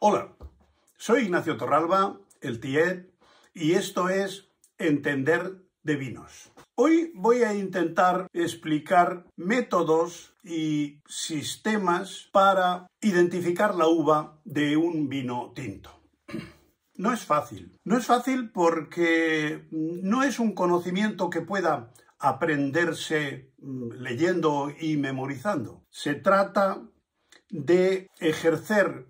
Hola, soy Ignacio Torralba, el Tied y esto es Entender de Vinos. Hoy voy a intentar explicar métodos y sistemas para identificar la uva de un vino tinto. No es fácil. No es fácil porque no es un conocimiento que pueda aprenderse mm, leyendo y memorizando. Se trata de ejercer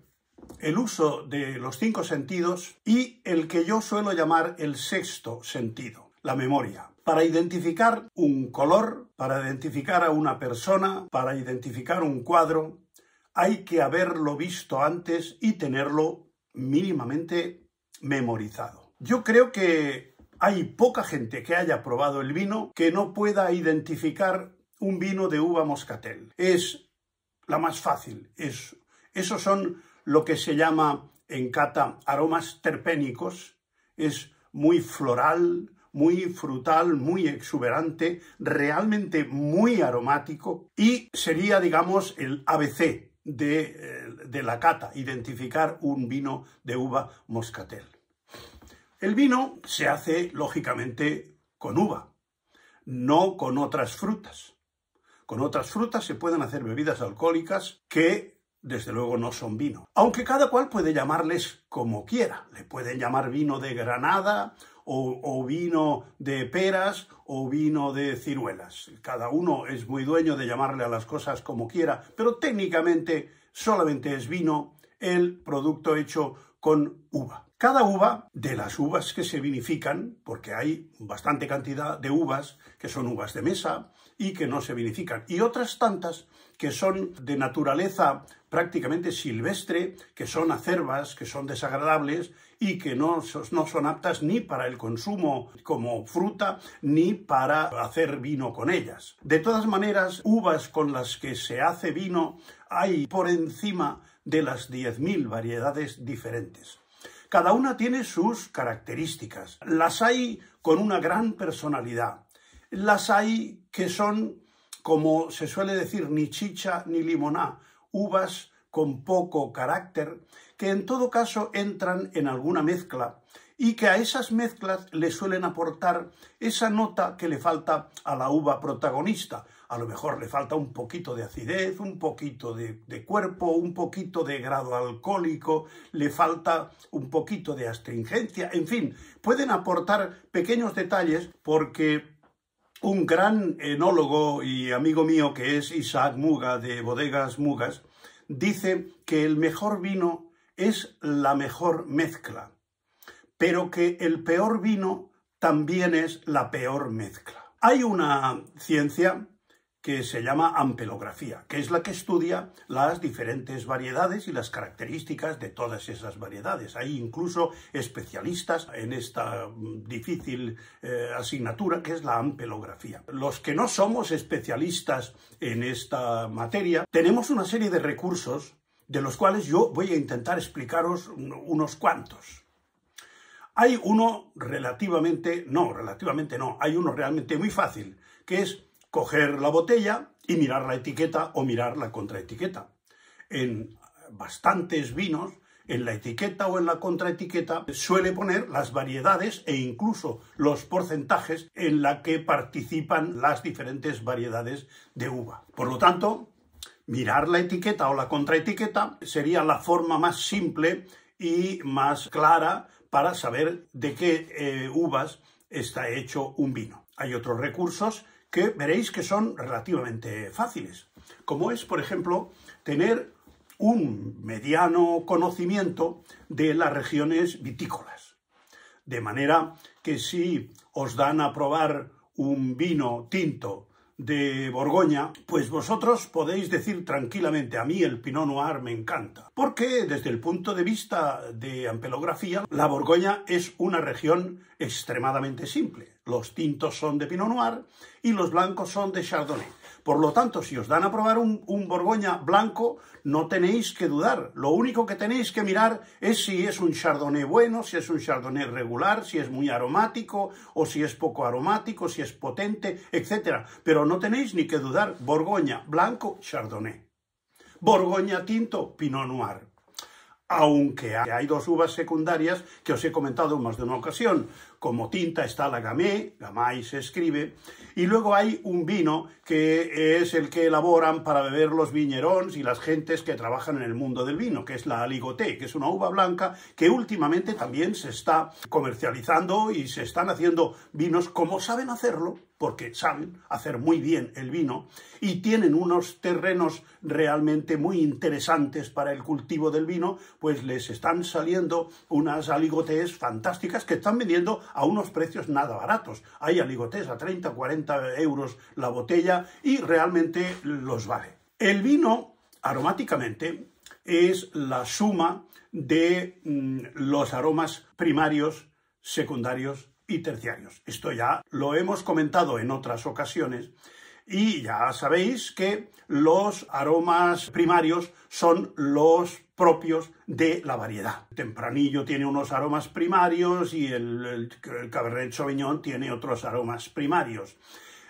el uso de los cinco sentidos y el que yo suelo llamar el sexto sentido, la memoria. Para identificar un color, para identificar a una persona, para identificar un cuadro, hay que haberlo visto antes y tenerlo mínimamente memorizado. Yo creo que hay poca gente que haya probado el vino que no pueda identificar un vino de uva moscatel. Es la más fácil. Es, esos son lo que se llama en cata aromas terpénicos, es muy floral, muy frutal, muy exuberante, realmente muy aromático y sería, digamos, el ABC de, eh, de, la cata, identificar un vino de uva moscatel. El vino se hace, lógicamente, con uva, no con otras frutas. Con otras frutas se pueden hacer bebidas alcohólicas que desde luego no son vino, aunque cada cual puede llamarles como quiera. Le pueden llamar vino de Granada o, o, vino de peras o vino de ciruelas. Cada uno es muy dueño de llamarle a las cosas como quiera, pero técnicamente solamente es vino el producto hecho con uva. Cada uva de las uvas que se vinifican, porque hay bastante cantidad de uvas que son uvas de mesa y que no se vinifican, y otras tantas que son de naturaleza prácticamente silvestre, que son acerbas, que son desagradables y que no, no, son aptas ni para el consumo como fruta ni para hacer vino con ellas. De todas maneras, uvas con las que se hace vino hay por encima de las 10.000 variedades diferentes. Cada una tiene sus características. Las hay con una gran personalidad. Las hay que son como se suele decir, ni chicha ni limoná, uvas con poco carácter, que en todo caso entran en alguna mezcla y que a esas mezclas le suelen aportar esa nota que le falta a la uva protagonista. A lo mejor le falta un poquito de acidez, un poquito de, de cuerpo, un poquito de grado alcohólico, le falta un poquito de astringencia, en fin, pueden aportar pequeños detalles porque un gran enólogo y amigo mío que es Isaac Muga de Bodegas Mugas, dice que el mejor vino es la mejor mezcla, pero que el peor vino también es la peor mezcla. Hay una ciencia que se llama ampelografía, que es la que estudia las diferentes variedades y las características de todas esas variedades. Hay incluso especialistas en esta mm, difícil eh, asignatura que es la ampelografía. Los que no somos especialistas en esta materia, tenemos una serie de recursos de los cuales yo voy a intentar explicaros unos cuantos. Hay uno relativamente, no, relativamente no, hay uno realmente muy fácil, que es coger la botella y mirar la etiqueta o mirar la contraetiqueta. En bastantes vinos, en la etiqueta o en la contraetiqueta suele poner las variedades e incluso los porcentajes en la que participan las diferentes variedades de uva. Por lo tanto, mirar la etiqueta o la contraetiqueta sería la forma más simple y más clara para saber de qué eh, uvas está hecho un vino. Hay otros recursos que veréis que son relativamente fáciles, como es, por ejemplo, tener un mediano conocimiento de las regiones vitícolas. De manera que si os dan a probar un vino tinto de Borgoña, pues vosotros podéis decir tranquilamente a mí el Pinot Noir me encanta, porque desde el punto de vista de ampelografía, la Borgoña es una región extremadamente simple. Los tintos son de Pinot Noir y los blancos son de Chardonnay. Por lo tanto, si os dan a probar un, Borgoña blanco, no tenéis que dudar. Lo único que tenéis que mirar es si es un Chardonnay bueno, si es un Chardonnay regular, si es muy aromático o si es poco aromático, si es potente, etc. Pero no tenéis ni que dudar. Borgoña blanco, Chardonnay. Borgoña tinto, Pinot Noir aunque hay dos uvas secundarias que os he comentado más de una ocasión como tinta está la gamay, gamay se escribe, y luego hay un vino que es el que elaboran para beber los viñerons y las gentes que trabajan en el mundo del vino, que es la aligoté, que es una uva blanca que últimamente también se está comercializando y se están haciendo vinos como saben hacerlo, porque saben hacer muy bien el vino y tienen unos terrenos realmente muy interesantes para el cultivo del vino, pues les están saliendo unas aligotés fantásticas que están vendiendo a unos precios nada baratos. Hay aligotes a 30, 40 euros la botella y realmente los vale. El vino, aromáticamente, es la suma de mm, los aromas primarios, secundarios y terciarios. Esto ya lo hemos comentado en otras ocasiones y ya sabéis que los aromas primarios son los propios de la variedad. tempranillo tiene unos aromas primarios y el, el Cabernet Sauvignon tiene otros aromas primarios.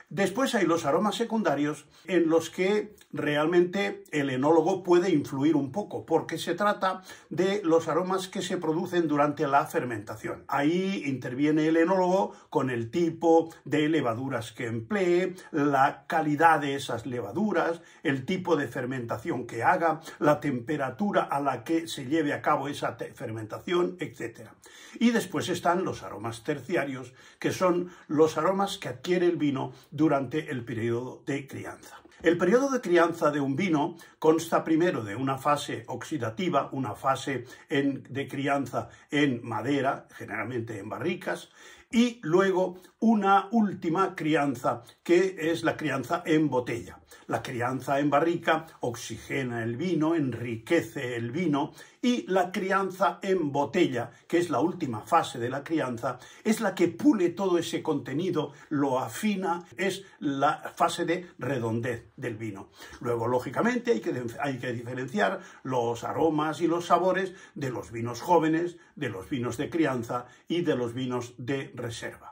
Después hay los aromas secundarios en los que realmente el enólogo puede influir un poco, porque se trata de los aromas que se producen durante la fermentación. Ahí interviene el enólogo con el tipo de levaduras que emplee, la calidad de esas levaduras, el tipo de fermentación que haga, la temperatura a la que se lleve a cabo esa fermentación, etc. Y después están los aromas terciarios, que son los aromas que adquiere el vino durante el periodo de crianza. El periodo de crianza de un vino consta primero de una fase oxidativa, una fase de crianza en madera, generalmente en barricas, y luego una última crianza, que es la crianza en botella. La crianza en barrica oxigena el vino, enriquece el vino y la crianza en botella, que es la última fase de la crianza, es la que pule todo ese contenido, lo afina, es la fase de redondez del vino. Luego, lógicamente, hay que, diferenciar los aromas y los sabores de los vinos jóvenes, de los vinos de crianza y de los vinos de reserva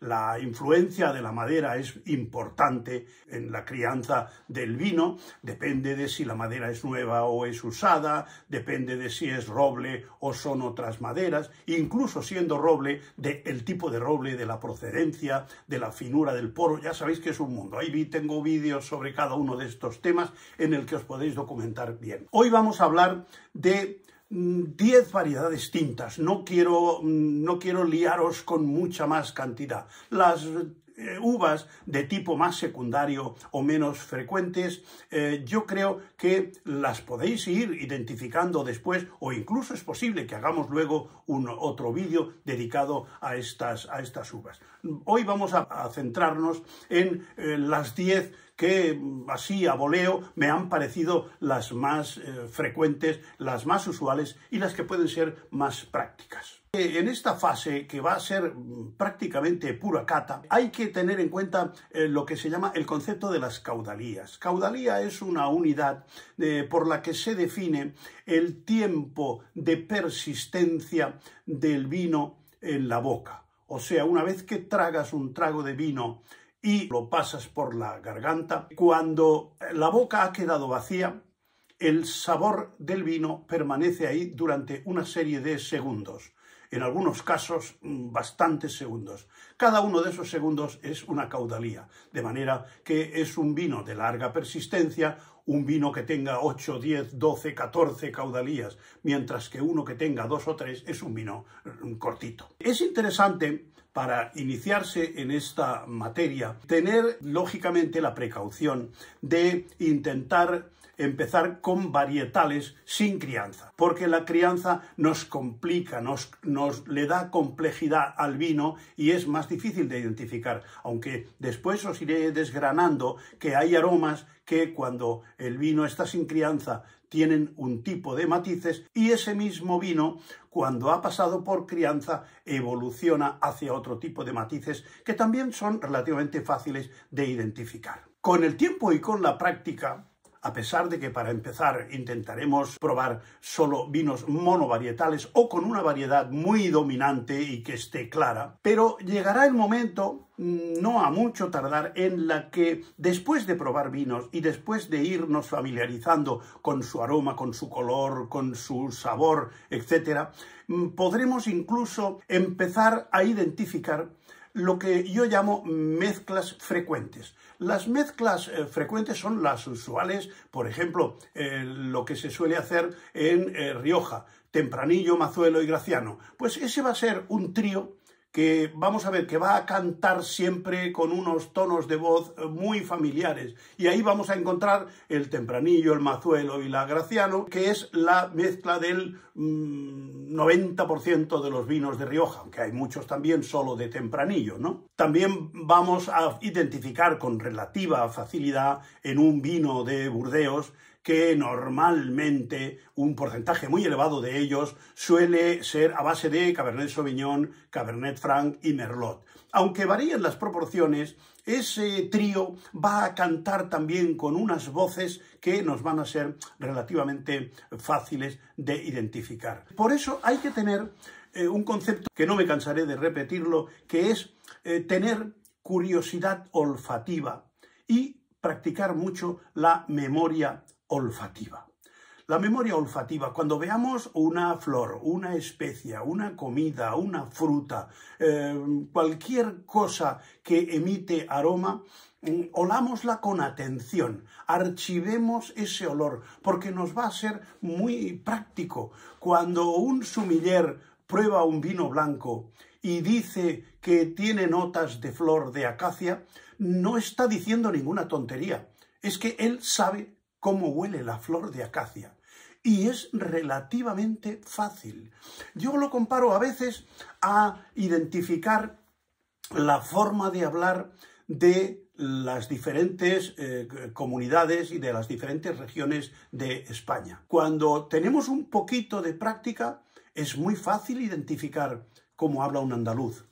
la influencia de la madera es importante en la crianza del vino, depende de si la madera es nueva o es usada, depende de si es roble o son otras maderas, incluso siendo roble, del tipo de roble, de la procedencia, de la finura del poro, ya sabéis que es un mundo. Ahí tengo vídeos sobre cada uno de estos temas en el que os podéis documentar bien. Hoy vamos a hablar de 10 mm, variedades distintas. No quiero, mm, no quiero liaros con mucha más cantidad. Las eh, uvas de tipo más secundario o menos frecuentes, eh, yo creo que las podéis ir identificando después o incluso es posible que hagamos luego un otro vídeo dedicado a estas, a estas uvas. Hoy vamos a, centrarnos en eh, las 10 que mm, así a voleo me han parecido las más eh, frecuentes, las más usuales y las que pueden ser más prácticas. Eh, en esta fase, que va a ser mm, prácticamente pura cata, hay que tener en cuenta eh, lo que se llama el concepto de las caudalías. Caudalía es una unidad por la que se define el tiempo de persistencia del vino en la boca. O sea, una vez que tragas un trago de vino y lo pasas por la garganta, cuando la boca ha quedado vacía, el sabor del vino permanece ahí durante una serie de segundos, en algunos casos mm, bastantes segundos. Cada uno de esos segundos es una caudalía, de manera que es un vino de larga persistencia, un vino que tenga 8, 10, 12, 14 caudalías, mientras que uno que tenga dos o tres es un vino mm, cortito. Es interesante para iniciarse en esta materia, tener lógicamente la precaución de intentar empezar con varietales sin crianza, porque la crianza nos complica, nos, nos, le da complejidad al vino y es más difícil de identificar, aunque después os iré desgranando que hay aromas que cuando el vino está sin crianza tienen un tipo de matices y ese mismo vino cuando ha pasado por crianza, evoluciona hacia otro tipo de matices que también son relativamente fáciles de identificar. Con el tiempo y con la práctica, a pesar de que para empezar intentaremos probar solo vinos monovarietales o con una variedad muy dominante y que esté clara, pero llegará el momento mm, no a mucho tardar en la que después de probar vinos y después de irnos familiarizando con su aroma, con su color, con su sabor, etc., mm, podremos incluso empezar a identificar lo que yo llamo mezclas frecuentes. Las mezclas eh, frecuentes son las usuales, por ejemplo, eh, lo que se suele hacer en eh, Rioja, Tempranillo, Mazuelo y Graciano. Pues ese va a ser un trío que vamos a ver, que va a cantar siempre con unos tonos de voz eh, muy familiares. Y ahí vamos a encontrar el tempranillo, el mazuelo y la graciano, que es la mezcla del 90% mm, de los vinos de Rioja, aunque hay muchos también solo de tempranillo, ¿no? También vamos a identificar con relativa facilidad en un vino de Burdeos que normalmente un porcentaje muy elevado de ellos suele ser a base de Cabernet Sauvignon, Cabernet Franc y Merlot. Aunque varíen las proporciones, ese trío va a cantar también con unas voces que nos van a ser relativamente fáciles de identificar. Por eso hay que tener eh, un concepto que no me cansaré de repetirlo, que es eh, tener curiosidad olfativa y practicar mucho la memoria olfativa. La memoria olfativa, cuando veamos una flor, una especia, una comida, una fruta, eh, cualquier cosa que emite aroma, mm, olámosla con atención, archivemos ese olor, porque nos va a ser muy práctico. Cuando un sumiller prueba un vino blanco y dice que tiene notas de flor de acacia, no está diciendo ninguna tontería. Es que él sabe cómo huele la flor de acacia. Y es relativamente fácil. Yo lo comparo a veces a identificar la forma de hablar de las diferentes eh, comunidades y de las diferentes regiones de España. Cuando tenemos un poquito de práctica, es muy fácil identificar cómo habla un andaluz,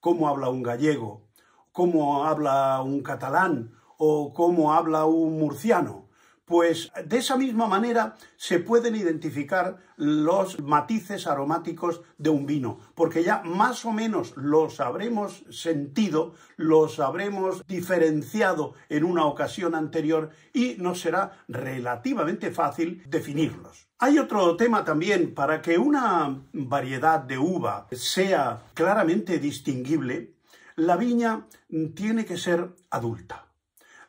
cómo habla un gallego, cómo habla un catalán o cómo habla un murciano pues de esa misma manera se pueden identificar los matices aromáticos de un vino, porque ya más o menos los habremos sentido, los habremos diferenciado en una ocasión anterior y nos será relativamente fácil definirlos. Hay otro tema también, para que una variedad de uva sea claramente distinguible, la viña tiene que ser adulta.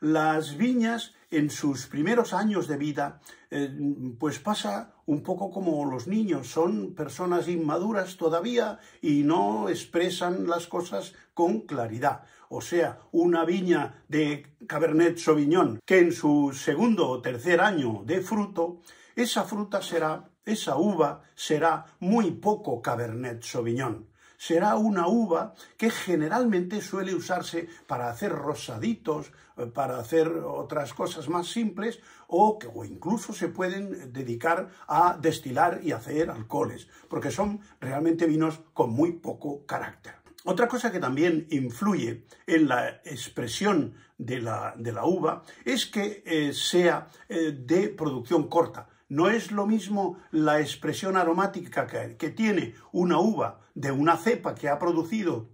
Las viñas en sus primeros años de vida, eh, pues pasa un poco como los niños, son personas inmaduras todavía y no expresan las cosas con claridad. O sea, una viña de Cabernet Sauvignon que en su segundo o tercer año de fruto, esa fruta será, esa uva será muy poco Cabernet Sauvignon será una uva que generalmente suele usarse para hacer rosaditos, eh, para hacer otras cosas más simples o, que, incluso se pueden dedicar a destilar y hacer alcoholes, porque son realmente vinos con muy poco carácter. Otra cosa que también influye en la expresión de la, uva es que eh, sea eh, de producción corta. No es lo mismo la expresión aromática que, tiene una uva de una cepa que ha producido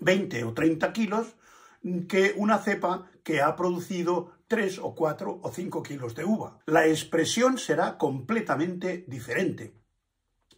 20 o 30 kilos que una cepa que ha producido 3 o 4 o 5 kilos de uva. La expresión será completamente diferente.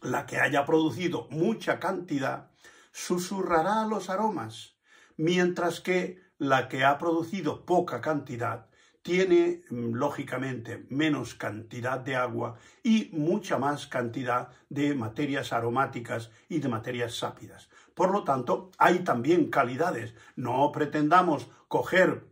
La que haya producido mucha cantidad susurrará los aromas, mientras que la que ha producido poca cantidad tiene mm, lógicamente menos cantidad de agua y mucha más cantidad de materias aromáticas y de materias sápidas. Por lo tanto, hay también calidades. No pretendamos coger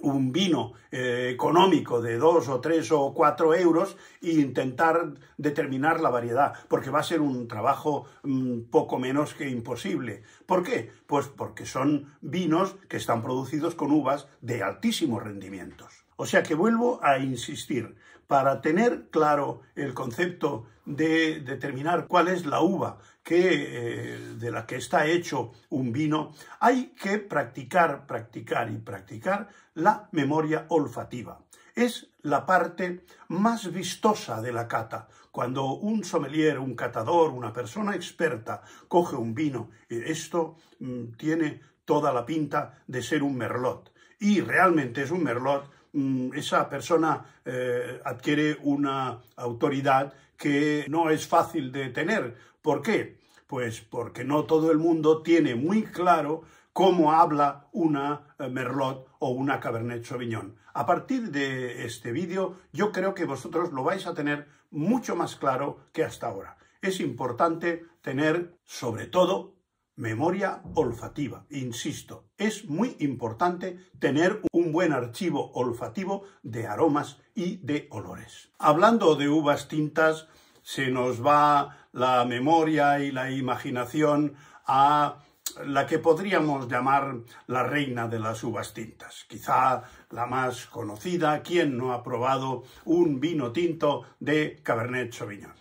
un vino eh, económico de dos o tres o cuatro euros e intentar determinar la variedad, porque va a ser un trabajo mm, poco menos que imposible. ¿Por qué? Pues porque son vinos que están producidos con uvas de altísimos rendimientos. O sea que vuelvo a insistir, para tener claro el concepto de determinar cuál es la uva eh, de la que está hecho un vino, hay que practicar, practicar y practicar la memoria olfativa. Es la parte más vistosa de la cata. Cuando un sommelier, un catador, una persona experta coge un vino, esto mm, tiene toda la pinta de ser un merlot. Y realmente es un merlot Mm, esa persona eh, adquiere una autoridad que no es fácil de tener. ¿Por qué? Pues porque no todo el mundo tiene muy claro cómo habla una eh, Merlot o una Cabernet Sauvignon. A partir de este vídeo yo creo que vosotros lo vais a tener mucho más claro que hasta ahora. Es importante tener sobre todo Memoria olfativa. Insisto, es muy importante tener un buen archivo olfativo de aromas y de olores. Hablando de uvas tintas, se nos va la memoria y la imaginación a la que podríamos llamar la reina de las uvas tintas, quizá la más conocida, quien no ha probado un vino tinto de Cabernet Sauvignon.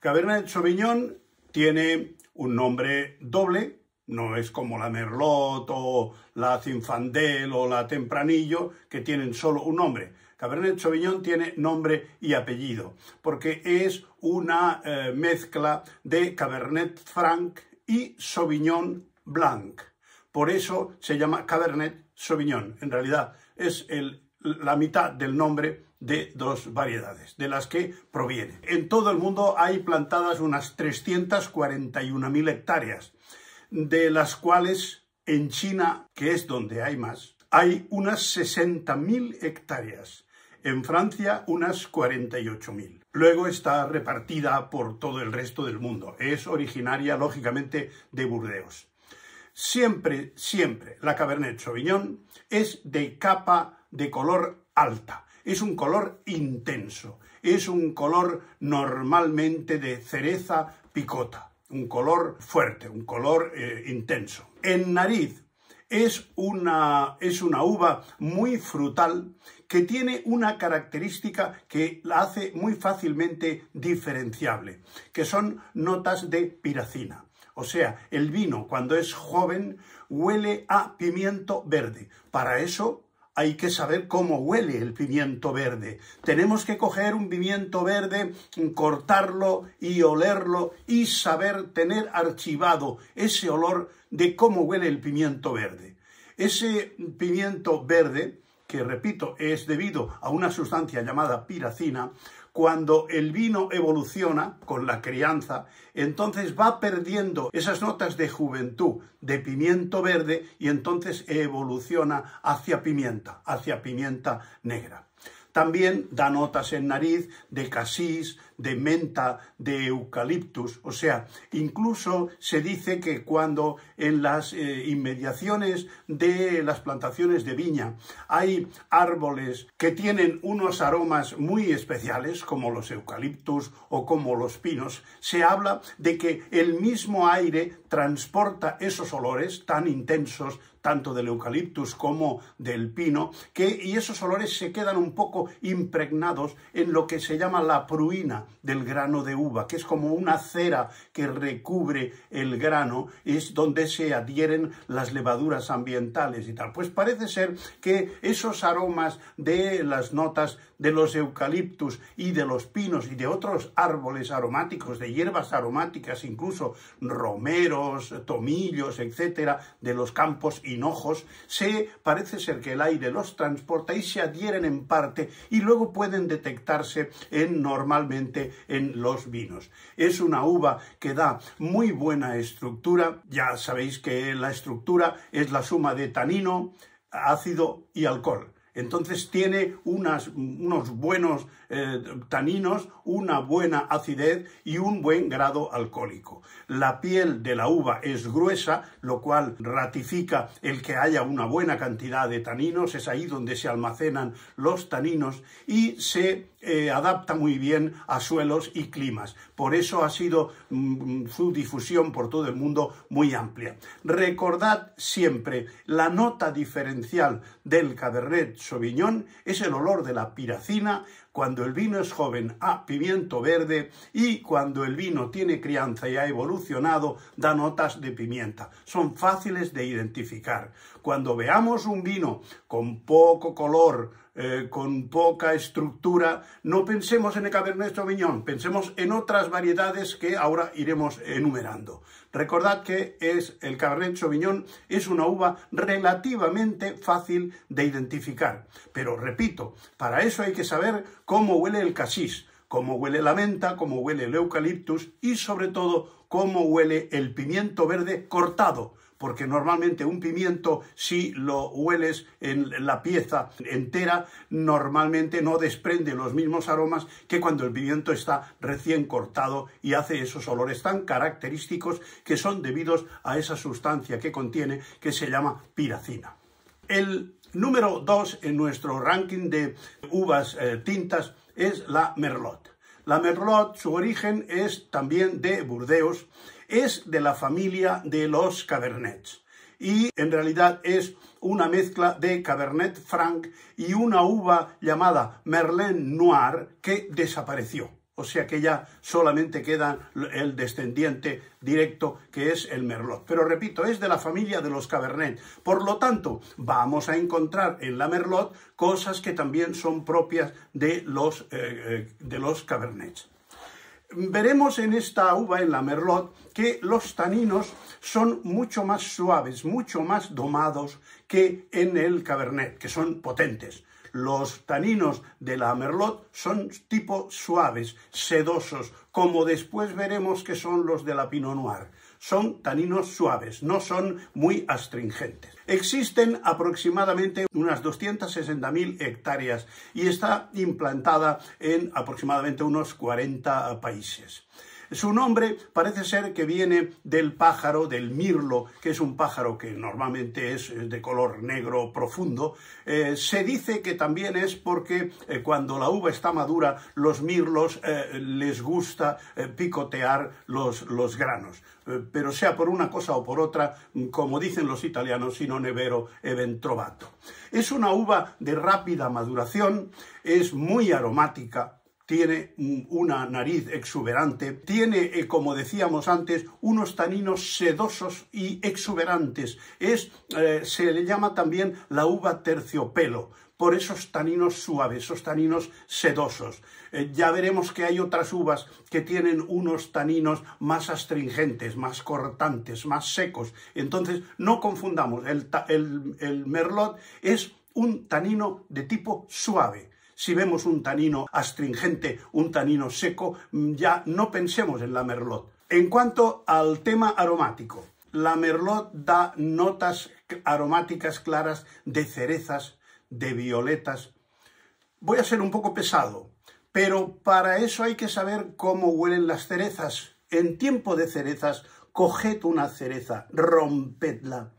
Cabernet Sauvignon tiene un nombre doble, no es como la Merlot o la Zinfandel o la Tempranillo, que tienen solo un nombre. Cabernet Sauvignon tiene nombre y apellido, porque es una eh, mezcla de Cabernet Franc y Sauvignon Blanc. Por eso se llama Cabernet Sauvignon. En realidad es la mitad del nombre de dos variedades, de las que proviene. En todo el mundo hay plantadas unas 341.000 hectáreas, de las cuales en China, que es donde hay más, hay unas 60.000 hectáreas. En Francia, unas 48.000. Luego está repartida por todo el resto del mundo. Es originaria, lógicamente, de Burdeos. Siempre, siempre, la Cabernet Sauvignon es de capa de color alta es un color intenso, es un color normalmente de cereza picota, un color fuerte, un color eh, intenso. En nariz es una, es una uva muy frutal que tiene una característica que la hace muy fácilmente diferenciable, que son notas de piracina. O sea, el vino cuando es joven huele a pimiento verde. Para eso hay que saber cómo huele el pimiento verde. Tenemos que coger un pimiento verde, cortarlo y olerlo y saber tener archivado ese olor de cómo huele el pimiento verde. Ese pimiento verde, que repito, es debido a una sustancia llamada piracina, cuando el vino evoluciona con la crianza, entonces va perdiendo esas notas de juventud, de pimiento verde, y entonces evoluciona hacia pimienta, hacia pimienta negra. También da notas en nariz de casis de menta, de eucaliptus. O sea, incluso se dice que cuando en las eh, inmediaciones de las plantaciones de viña hay árboles que tienen unos aromas muy especiales, como los eucaliptus o como los pinos, se habla de que el mismo aire transporta esos olores tan intensos, tanto del eucaliptus como del pino, que, y esos olores se quedan un poco impregnados en lo que se llama la pruina del grano de uva, que es como una cera que recubre el grano, es donde se adhieren las levaduras ambientales y tal. Pues parece ser que esos aromas de las notas de los eucaliptus y de los pinos y de otros árboles aromáticos, de hierbas aromáticas, incluso romeros, tomillos, etcétera, de los campos hinojos, se parece ser que el aire los transporta y se adhieren en parte y luego pueden detectarse en normalmente en los vinos. Es una uva que da muy buena estructura, ya sabéis que la estructura es la suma de tanino, ácido y alcohol. Entonces tiene unos buenos eh, taninos, una buena acidez y un buen grado alcohólico. La piel de la uva es gruesa, lo cual ratifica el que haya una buena cantidad de taninos, es ahí donde se almacenan los taninos y se eh, adapta muy bien a suelos y climas. Por eso ha sido mm, mm, su difusión por todo el mundo muy amplia. Recordad siempre, la nota diferencial del Cabernet Sauvignon es el olor de la piracina cuando el vino es joven a pimiento verde y cuando el vino tiene crianza y ha evolucionado da notas de pimienta. Son fáciles de identificar. Cuando veamos un vino con poco color, eh, con poca estructura, no pensemos en el Cabernet Sauvignon, pensemos en otras variedades que ahora iremos enumerando. Recordad que es el Cabernet Sauvignon es una uva relativamente fácil de identificar, pero repito, para eso hay que saber cómo huele el casis, cómo huele la menta, cómo huele el eucaliptus y sobre todo cómo huele el pimiento verde cortado, porque normalmente un pimiento, si lo hueles en la pieza entera, normalmente no desprende los mismos aromas que cuando el pimiento está recién cortado y hace esos olores tan característicos que son debidos a esa sustancia que contiene que se llama piracina. El número 2 en nuestro ranking de uvas eh, tintas es la merlot. La merlot, su origen es también de Burdeos es de la familia de los Cabernets y en realidad es una mezcla de Cabernet Franc y una uva llamada Merlot Noir que desapareció. O sea que ya solamente queda el descendiente directo que es el Merlot. Pero repito, es de la familia de los Cabernet. Por lo tanto, vamos a encontrar en la Merlot cosas que también son propias de los, eh, eh, de los Cabernet veremos en esta uva, en la merlot, que los taninos son mucho más suaves, mucho más domados que en el cabernet, que son potentes. Los taninos de la merlot son tipo suaves, sedosos, como después veremos que son los de la pinot noir. Son taninos suaves, no son muy astringentes. Existen aproximadamente unas 260.000 hectáreas y está implantada en aproximadamente unos 40 países. Su nombre parece ser que viene del pájaro, del mirlo, que es un pájaro que normalmente es eh, de color negro profundo. Eh, se dice que también es porque eh, cuando la uva está madura, los mirlos les gusta picotear los, granos. pero sea por una cosa o por otra, como dicen los italianos, sino nevero eventrovato. Es una uva de rápida maduración, es muy aromática, tiene una nariz exuberante, tiene, eh, como decíamos antes, unos taninos sedosos y exuberantes. Eh, se le llama también la uva terciopelo, por esos taninos suaves, esos taninos sedosos. Eh, ya veremos que hay otras uvas que tienen unos taninos más astringentes, más cortantes, más secos. Entonces, no confundamos, el merlot es un tanino de tipo suave si vemos un tanino astringente, un tanino seco, mm, ya no pensemos en la merlot. En cuanto al tema aromático, la merlot da notas aromáticas claras de cerezas, de violetas. Voy a ser un poco pesado, pero para eso hay que saber cómo huelen las cerezas. En tiempo de cerezas, coged una cereza, rompedla,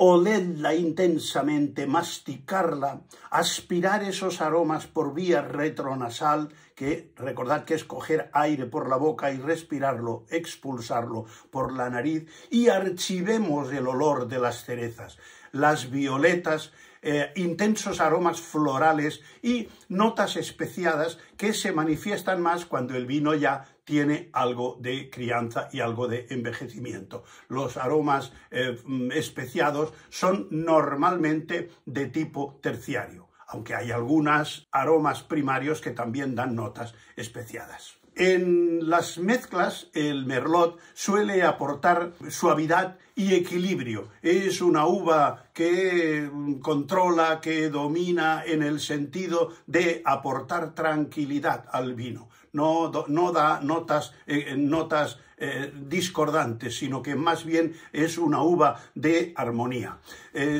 oledla intensamente, masticarla, aspirar esos aromas por vía retronasal, que recordad que es coger aire por la boca y respirarlo, expulsarlo por la nariz, y archivemos el olor de las cerezas, las violetas, eh, intensos aromas florales y notas especiadas que se manifiestan más cuando el vino ya tiene algo de crianza y algo de envejecimiento. Los aromas eh, mm, especiados son normalmente de tipo terciario, aunque hay algunos aromas primarios que también dan notas especiadas. En las mezclas, el merlot suele aportar suavidad y equilibrio. Es una uva que mm, controla, que domina en el sentido de aportar tranquilidad al vino no, no da notas, eh, eh, eh, discordantes, sino que más bien es una uva de armonía.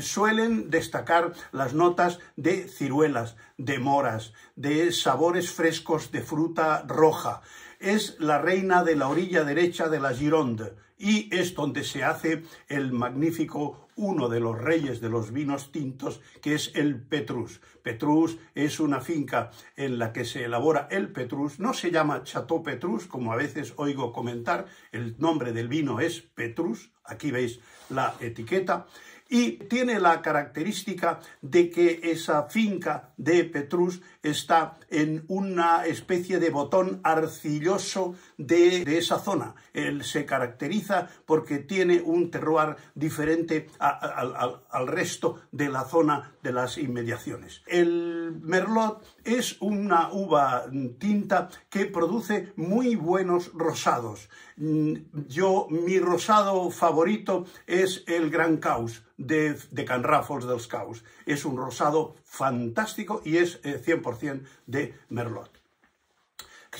suelen destacar las notas de ciruelas, de moras, de sabores frescos de fruta roja. Es la reina de la orilla derecha de la Gironde y es donde se hace el magnífico uno de los reyes de los vinos tintos, que es el Petrus. Petrus es una finca en la que se elabora el Petrus, no se llama Chateau Petrus, como a veces oigo comentar, el nombre del vino es Petrus, aquí veis la etiqueta, y tiene la característica de que esa finca de Petrus está en una especie de botón arcilloso de, esa zona. se caracteriza porque tiene un terroir diferente al resto de la zona de las inmediaciones. El Merlot es una uva tinta que produce muy buenos rosados. Mm, yo, mi rosado favorito es el Gran caos de, de Can Raffles del Es un rosado fantástico y es 100% eh, de Merlot.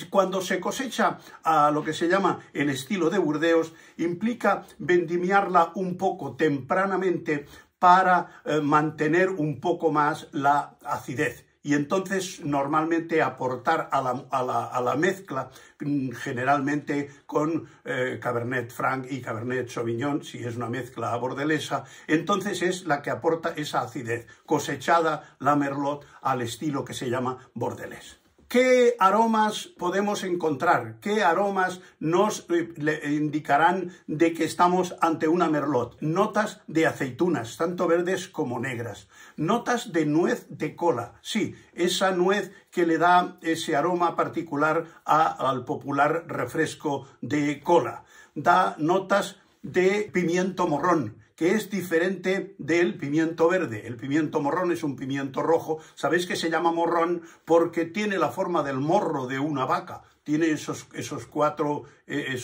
Cuando se cosecha a lo que se llama el estilo de Burdeos, implica vendimiarla un poco tempranamente para eh, mantener un poco más la acidez y entonces normalmente aportar a la, mezcla mm, generalmente con eh, Cabernet Franc y Cabernet Sauvignon, si es una mezcla bordelesa, entonces es la que aporta esa acidez, cosechada la Merlot al estilo que se llama bordelés. ¿Qué aromas podemos encontrar? ¿Qué aromas nos eh, indicarán de que estamos ante una merlot? Notas de aceitunas, tanto verdes como negras. Notas de nuez de cola. Sí, esa nuez que le da ese aroma particular al popular refresco de cola. Da notas de pimiento morrón, que es diferente del pimiento verde. El pimiento morrón es un pimiento rojo. Sabéis que se llama morrón porque tiene la forma del morro de una vaca. Tiene esos, esos cuatro eh,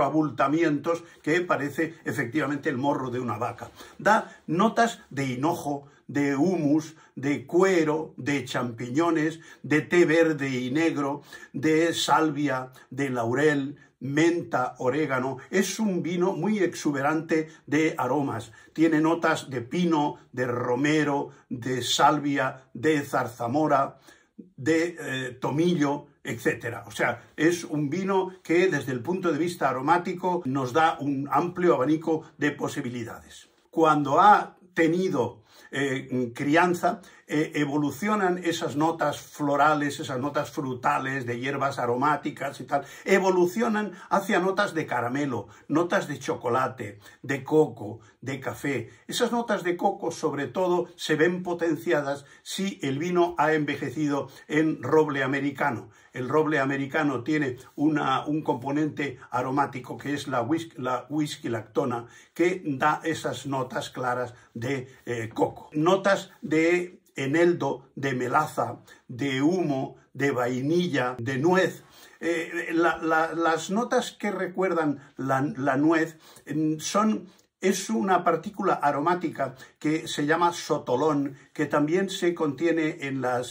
abultamientos que parece efectivamente el morro de una vaca. Da notas de hinojo, de humus, de cuero, de champiñones, de té verde y negro, de salvia, de laurel, menta, orégano. Es un vino muy exuberante de aromas. Tiene notas de pino, de romero, de salvia, de zarzamora, de eh, tomillo, etc. O sea, es un vino que desde el punto de vista aromático nos da un amplio abanico de posibilidades. Cuando ha tenido eh, crianza, eh, evolucionan esas notas florales, esas notas frutales, de hierbas aromáticas y tal, evolucionan hacia notas de caramelo, notas de chocolate, de coco, de café. Esas notas de coco sobre todo se ven potenciadas si el vino ha envejecido en roble americano el roble americano tiene un componente aromático que es la whisky, lactona, que da esas notas claras de eh, coco. Notas de eneldo, de melaza, de humo, de vainilla, de nuez. Eh, las notas que recuerdan la, nuez mm, son es una partícula aromática que se llama sotolón, que también se contiene en, la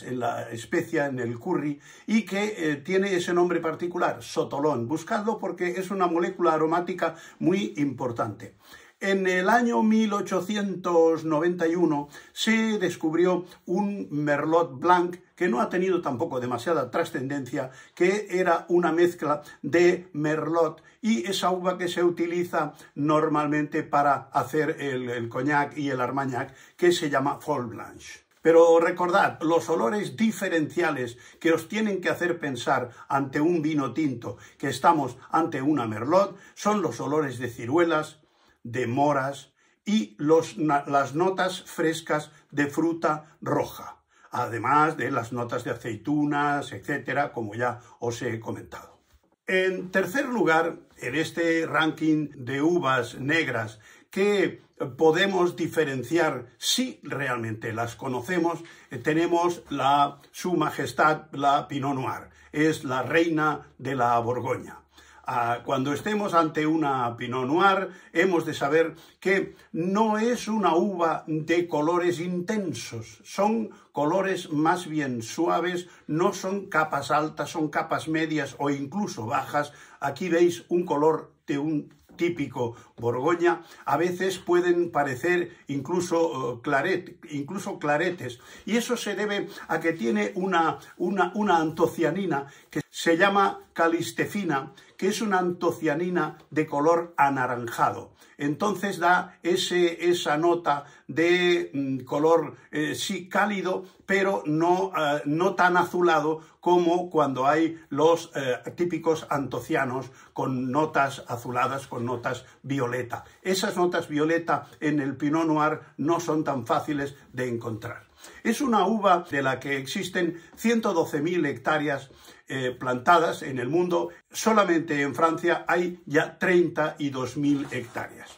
especia, en el curry, y que eh, tiene ese nombre particular, sotolón. Buscadlo porque es una molécula aromática muy importante. En el año 1891 se descubrió un Merlot Blanc que no ha tenido tampoco demasiada trascendencia, que era una mezcla de merlot y esa uva que se utiliza normalmente para hacer el, coñac y el armagnac, que se llama Fol Blanche. Pero recordad, los olores diferenciales que os tienen que hacer pensar ante un vino tinto que estamos ante una merlot son los olores de ciruelas, de moras y las notas frescas de fruta roja, además de las notas de aceitunas, etcétera, como ya os he comentado. En tercer lugar, en este ranking de uvas negras que podemos diferenciar si realmente las conocemos, eh, tenemos la Su Majestad la Pinot Noir, es la reina de la Borgoña. Ah, cuando estemos ante una Pinot Noir, hemos de saber que no es una uva de colores intensos, son colores más bien suaves, no son capas altas, son capas medias o incluso bajas. Aquí veis un color de un típico Borgoña, a veces pueden parecer incluso, eh, incluso claretes. Y eso se debe a que tiene una, una antocianina que se llama calistefina, que es una antocianina de color anaranjado. Entonces da esa nota de mm, color eh, sí cálido, pero eh, no, tan azulado como cuando hay los eh, típicos antocianos con notas azuladas, con notas violeta. Esas notas violeta en el Pinot Noir no son tan fáciles de encontrar. Es una uva de la que existen 112.000 hectáreas eh, plantadas en el mundo. Solamente en Francia hay ya 32.000 hectáreas.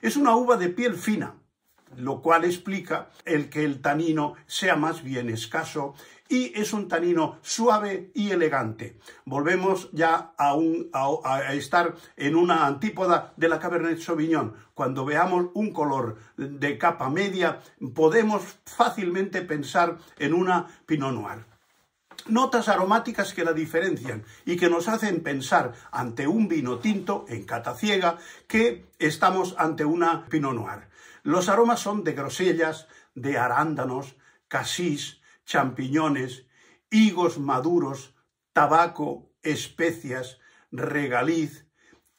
Es una uva de piel fina, lo cual explica el que el tanino sea más bien escaso y es un tanino suave y elegante. Volvemos ya a, estar en una antípoda de la Cabernet Sauvignon. Cuando veamos un color de capa media, podemos fácilmente pensar en una Pinot Noir notas aromáticas que la diferencian y que nos hacen pensar ante un vino tinto en cata ciega que estamos ante una Pinot Noir. Los aromas son de grosellas, de arándanos, casís, champiñones, higos maduros, tabaco, especias, regaliz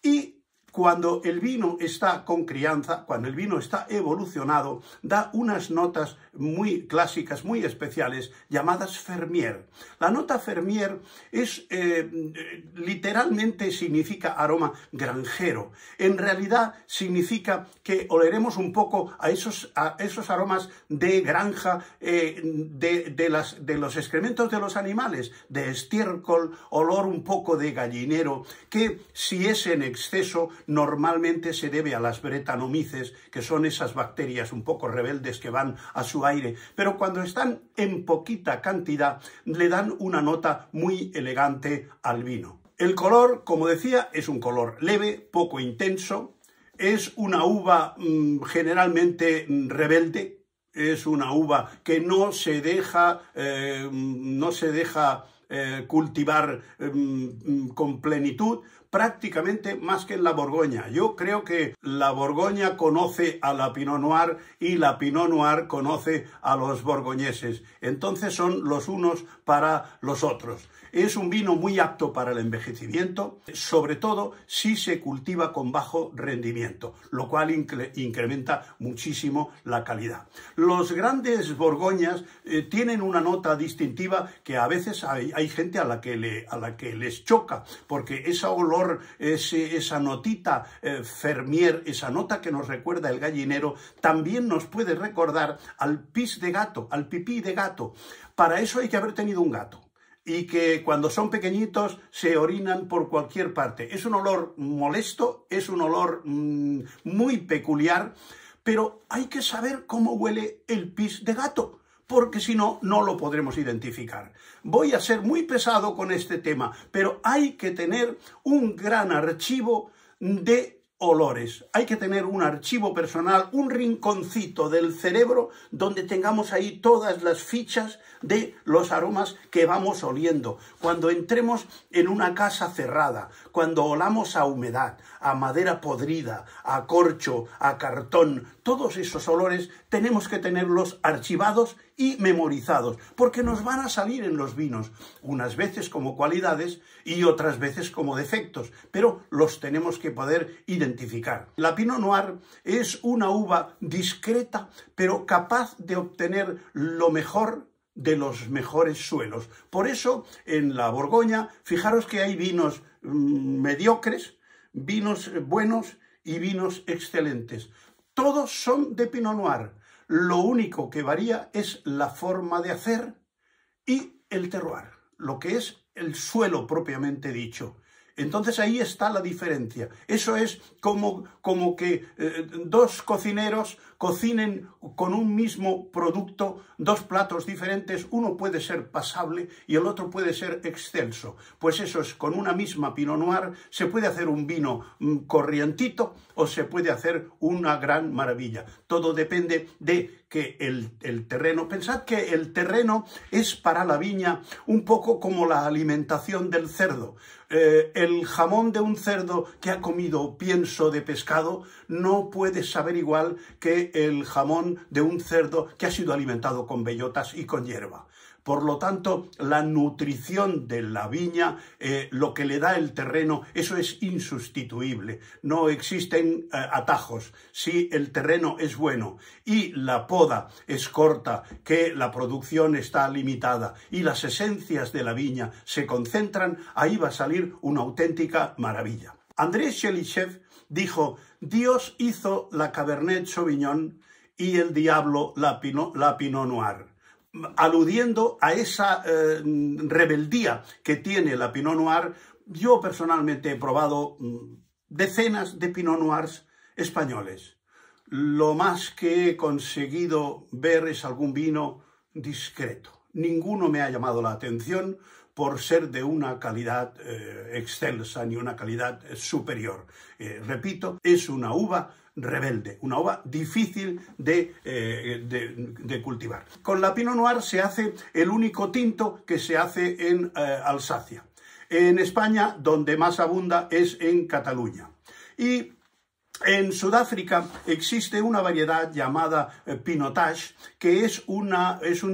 y cuando el vino está con crianza, cuando el vino está evolucionado, da unas notas muy clásicas, muy especiales, llamadas Fermier. La nota Fermier es, eh, literalmente significa aroma granjero. En realidad significa que oleremos un poco a esos, a esos aromas de granja, eh, de, de los excrementos de los animales, de estiércol, olor un poco de gallinero, que si es en exceso normalmente se debe a las bretanomices, que son esas bacterias un poco rebeldes que van a su aire, pero cuando están en poquita cantidad le dan una nota muy elegante al vino. El color, como decía, es un color leve, poco intenso, es una uva mm, generalmente mm, rebelde, es una uva que no se deja, eh, mm, no se deja eh, cultivar eh, con plenitud, prácticamente más que en la Borgoña. Yo creo que la Borgoña conoce a la Pinot Noir y la Pinot Noir conoce a los borgoñeses. Entonces son los unos para los otros. Es un vino muy apto para el envejecimiento, sobre todo si se cultiva con bajo rendimiento, lo cual incrementa muchísimo la calidad. Los grandes borgoñas eh, tienen una nota distintiva que a veces hay, gente a la, que les choca, porque ese olor, esa notita eh, fermier, esa nota que nos recuerda el gallinero, también nos puede recordar al pis de gato, al pipí de gato. Para eso hay que haber tenido un gato y que cuando son pequeñitos se orinan por cualquier parte. Es un olor molesto, es un olor mm, muy peculiar, pero hay que saber cómo huele el pis de gato porque si no, no lo podremos identificar. Voy a ser muy pesado con este tema, pero hay que tener un gran archivo de olores. Hay que tener un archivo personal, un rinconcito del cerebro donde tengamos ahí todas las fichas de los aromas que vamos oliendo. Cuando entremos en una casa cerrada, cuando olamos a humedad, a madera podrida, a corcho, a cartón, todos esos olores tenemos que tenerlos archivados y memorizados, porque nos van a salir en los vinos, unas veces como cualidades y otras veces como defectos, pero los tenemos que poder identificar. La Pinot Noir es una uva discreta, pero capaz de obtener lo mejor de los mejores suelos. Por eso, en la Borgoña, fijaros que hay vinos mm, mediocres, vinos buenos y vinos excelentes. Todos son de Pinot Noir, lo único que varía es la forma de hacer y el terroir, lo que es el suelo propiamente dicho. Entonces ahí está la diferencia. Eso es como, que eh, dos cocineros cocinen con un mismo producto dos platos diferentes, uno puede ser pasable y el otro puede ser excelso. Pues eso es, con una misma Pinot Noir se puede hacer un vino mm, corrientito o se puede hacer una gran maravilla. Todo depende de que el terreno, pensad que el terreno es para la viña un poco como la alimentación del cerdo. Eh, el jamón de un cerdo que ha comido pienso de pescado no puede saber igual que el jamón de un cerdo que ha sido alimentado con bellotas y con hierba. Por lo tanto, la nutrición de la viña, eh, lo que le da el terreno, eso es insustituible. No existen eh, atajos. Si el terreno es bueno y la poda es corta, que la producción está limitada y las esencias de la viña se concentran, ahí va a salir una auténtica maravilla. Andrés Shelichev dijo, Dios hizo la Cabernet Sauvignon y el diablo la Pinot Noir aludiendo a esa eh, rebeldía que tiene la Pinot Noir. Yo personalmente he probado mm, decenas de Pinot Noirs españoles. Lo más que he conseguido ver es algún vino discreto. Ninguno me ha llamado la atención por ser de una calidad eh, excelsa ni una calidad eh, superior. repito, es una uva rebelde, una uva difícil eh, de, cultivar. Con la Pinot Noir se hace el único tinto que se hace en eh, Alsacia. En España, donde más abunda es en Cataluña. Y en Sudáfrica existe una variedad llamada eh, Pinotage, que es, un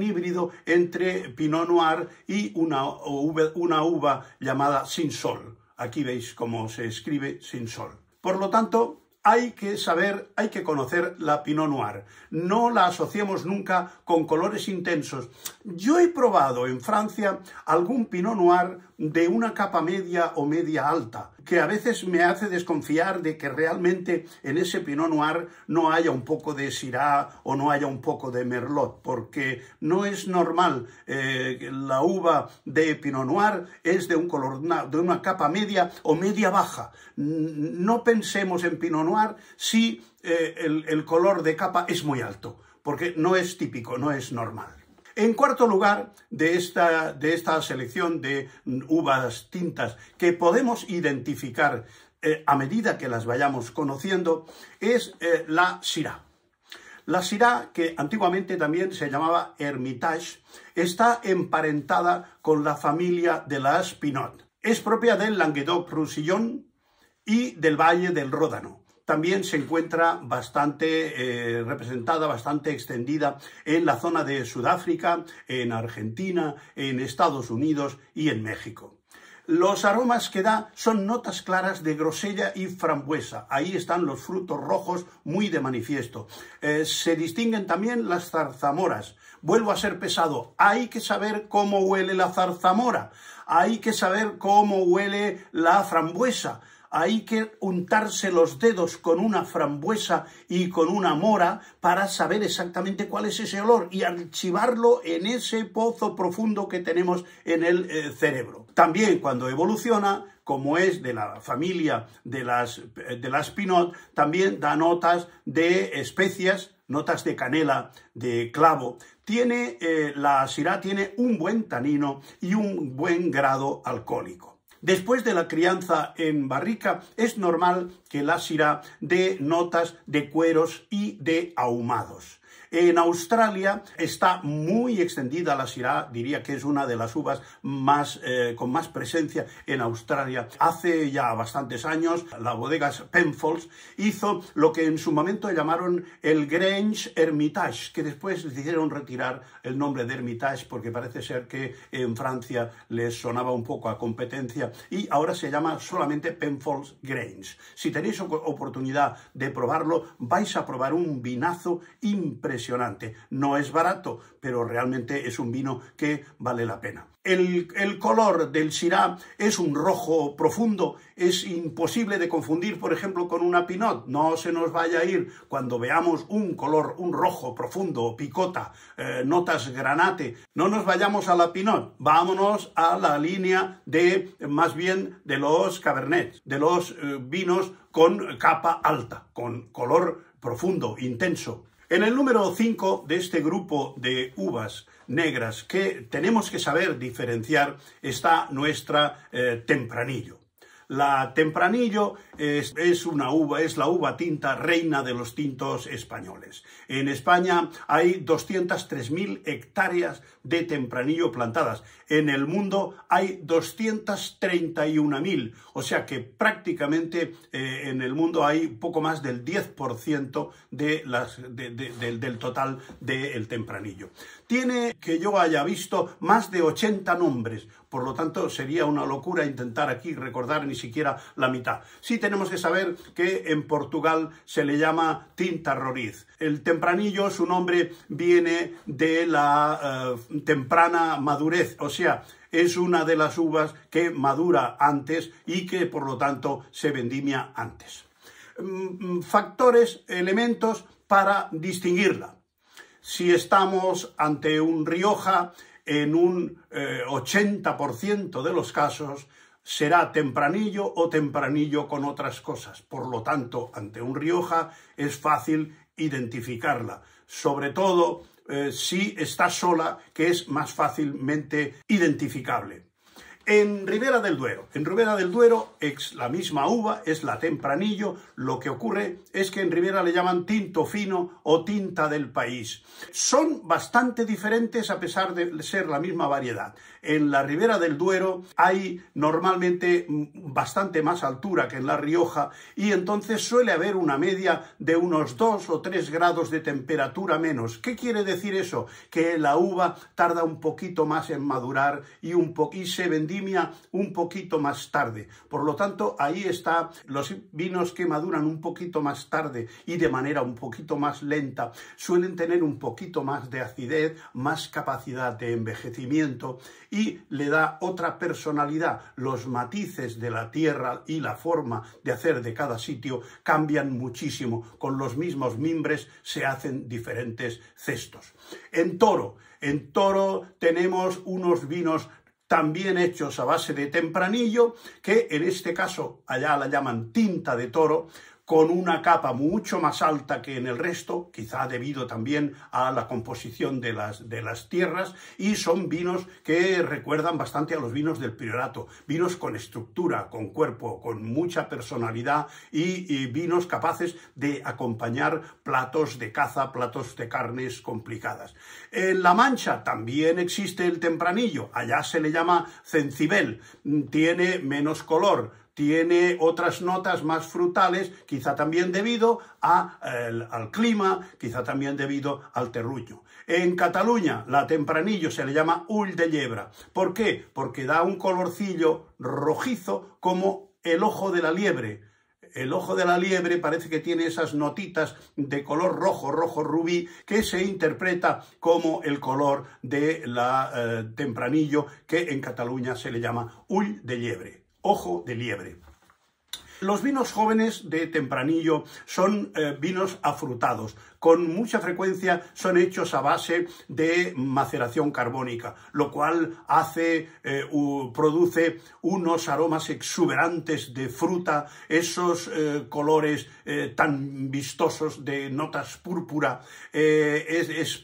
híbrido entre Pinot Noir y una uva, una uva llamada Sin Sol. Aquí veis cómo se escribe Sin Sol. Por lo tanto, hay que saber, hay que conocer la Pinot Noir. No la asociamos nunca con colores intensos. Yo he probado en Francia algún Pinot Noir de una capa media o media alta, que a veces me hace desconfiar de que realmente en ese Pinot Noir no haya un poco de Syrah o no haya un poco de Merlot, porque no es normal. Eh, la uva de Pinot Noir es de un color, una, de una capa media o media baja. No pensemos en Pinot Noir si eh, el color de capa es muy alto, porque no es típico, no es normal. En cuarto lugar, de esta, selección de uvas tintas que podemos identificar eh, a medida que las vayamos conociendo, es eh, la Syrah. La Syrah, que antiguamente también se llamaba Hermitage, está emparentada con la familia de la Pinot. Es propia del Languedoc-Roussillon y del Valle del Ródano también se encuentra bastante eh, representada, bastante extendida en la zona de Sudáfrica, en Argentina, en Estados Unidos y en México. Los aromas que da son notas claras de grosella y frambuesa. Ahí están los frutos rojos muy de manifiesto. Eh, se distinguen también las zarzamoras. Vuelvo a ser pesado. Hay que saber cómo huele la zarzamora. Hay que saber cómo huele la frambuesa hay que untarse los dedos con una frambuesa y con una mora para saber exactamente cuál es ese olor y archivarlo en ese pozo profundo que tenemos en el eh, cerebro. También cuando evoluciona, como es de la familia de las, eh, de las pinot, también da notas de especias, notas de canela, de clavo. Tiene, eh, la sirá tiene un buen tanino y un buen grado alcohólico. Después de la crianza en barrica, es normal que la sira dé notas de cueros y de ahumados. En Australia está muy extendida la Syrah, diría que es una de las uvas más, eh, con más presencia en Australia. Hace ya bastantes años, la bodega Penfolds hizo lo que en su momento llamaron el Grange Hermitage, que después decidieron retirar el nombre de Hermitage porque parece ser que en Francia les sonaba un poco a competencia y ahora se llama solamente Penfolds Grange. Si tenéis oportunidad de probarlo, vais a probar un vinazo impresionante impresionante. No es barato, pero realmente es un vino que vale la pena. El, color del Syrah es un rojo profundo, es imposible de confundir, por ejemplo, con una Pinot. No se nos vaya a ir cuando veamos un color, un rojo profundo, picota, eh, notas granate. No nos vayamos a la Pinot, vámonos a la línea de, más bien, de los Cabernet, de los eh, vinos con capa alta, con color profundo, intenso. En el número 5 de este grupo de uvas negras que tenemos que saber diferenciar está nuestra eh, tempranillo. La Tempranillo es, una uva, es la uva tinta reina de los tintos españoles. En España hay 203.000 hectáreas de Tempranillo plantadas. En el mundo hay 231.000, o sea que prácticamente eh, en el mundo hay poco más del 10% de las, del, del total del Tempranillo tiene que yo haya visto más de 80 nombres. Por lo tanto, sería una locura intentar aquí recordar ni siquiera la mitad. Sí tenemos que saber que en Portugal se le llama tinta roriz. El tempranillo, su nombre viene de la eh, temprana madurez, o sea, es una de las uvas que madura antes y que por lo tanto se vendimia antes. Mm, mm, factores, elementos para distinguirla si estamos ante un Rioja en un 80% eh, de los casos será tempranillo o tempranillo con otras cosas. Por lo tanto, ante un Rioja es fácil identificarla, sobre todo eh, si está sola, que es más fácilmente identificable. En Ribera del Duero, en Ribera del Duero es la misma uva, es la tempranillo, lo que ocurre es que en Ribera le llaman tinto fino o tinta del país. Son bastante diferentes a pesar de ser la misma variedad. En la Ribera del Duero hay normalmente bastante más altura que en La Rioja y entonces suele haber una media de unos 2 o 3 grados de temperatura menos. ¿Qué quiere decir eso? Que la uva tarda un poquito más en madurar y, un se vendía un poquito más tarde. Por lo tanto, ahí está los vinos que maduran un poquito más tarde y de manera un poquito más lenta suelen tener un poquito más de acidez, más capacidad de envejecimiento y le da otra personalidad. Los matices de la tierra y la forma de hacer de cada sitio cambian muchísimo. Con los mismos mimbres se hacen diferentes cestos. En toro, en toro tenemos unos vinos también hechos a base de tempranillo, que en este caso allá la llaman tinta de toro, con una capa mucho más alta que en el resto, quizá debido también a la composición de las, tierras, y son vinos que recuerdan bastante a los vinos del priorato, vinos con estructura, con cuerpo, con mucha personalidad y, y vinos capaces de acompañar platos de caza, platos de carnes complicadas. En La Mancha también existe el tempranillo, allá se le llama cencibel, tiene menos color, tiene otras notas más frutales, quizá también debido al clima, quizá también debido al terruño. En Cataluña, la tempranillo se le llama ull de liebra. ¿Por qué? Porque da un colorcillo rojizo como el ojo de la liebre. El ojo de la liebre parece que tiene esas notitas de color rojo, rojo rubí, que se interpreta como el color de la eh, tempranillo, que en Cataluña se le llama ull de liebre ojo de liebre. Los vinos jóvenes de tempranillo son eh, vinos afrutados, con mucha frecuencia son hechos a base de maceración carbónica, lo cual hace, eh, produce unos aromas exuberantes de fruta, esos eh, colores eh, tan vistosos de notas púrpura.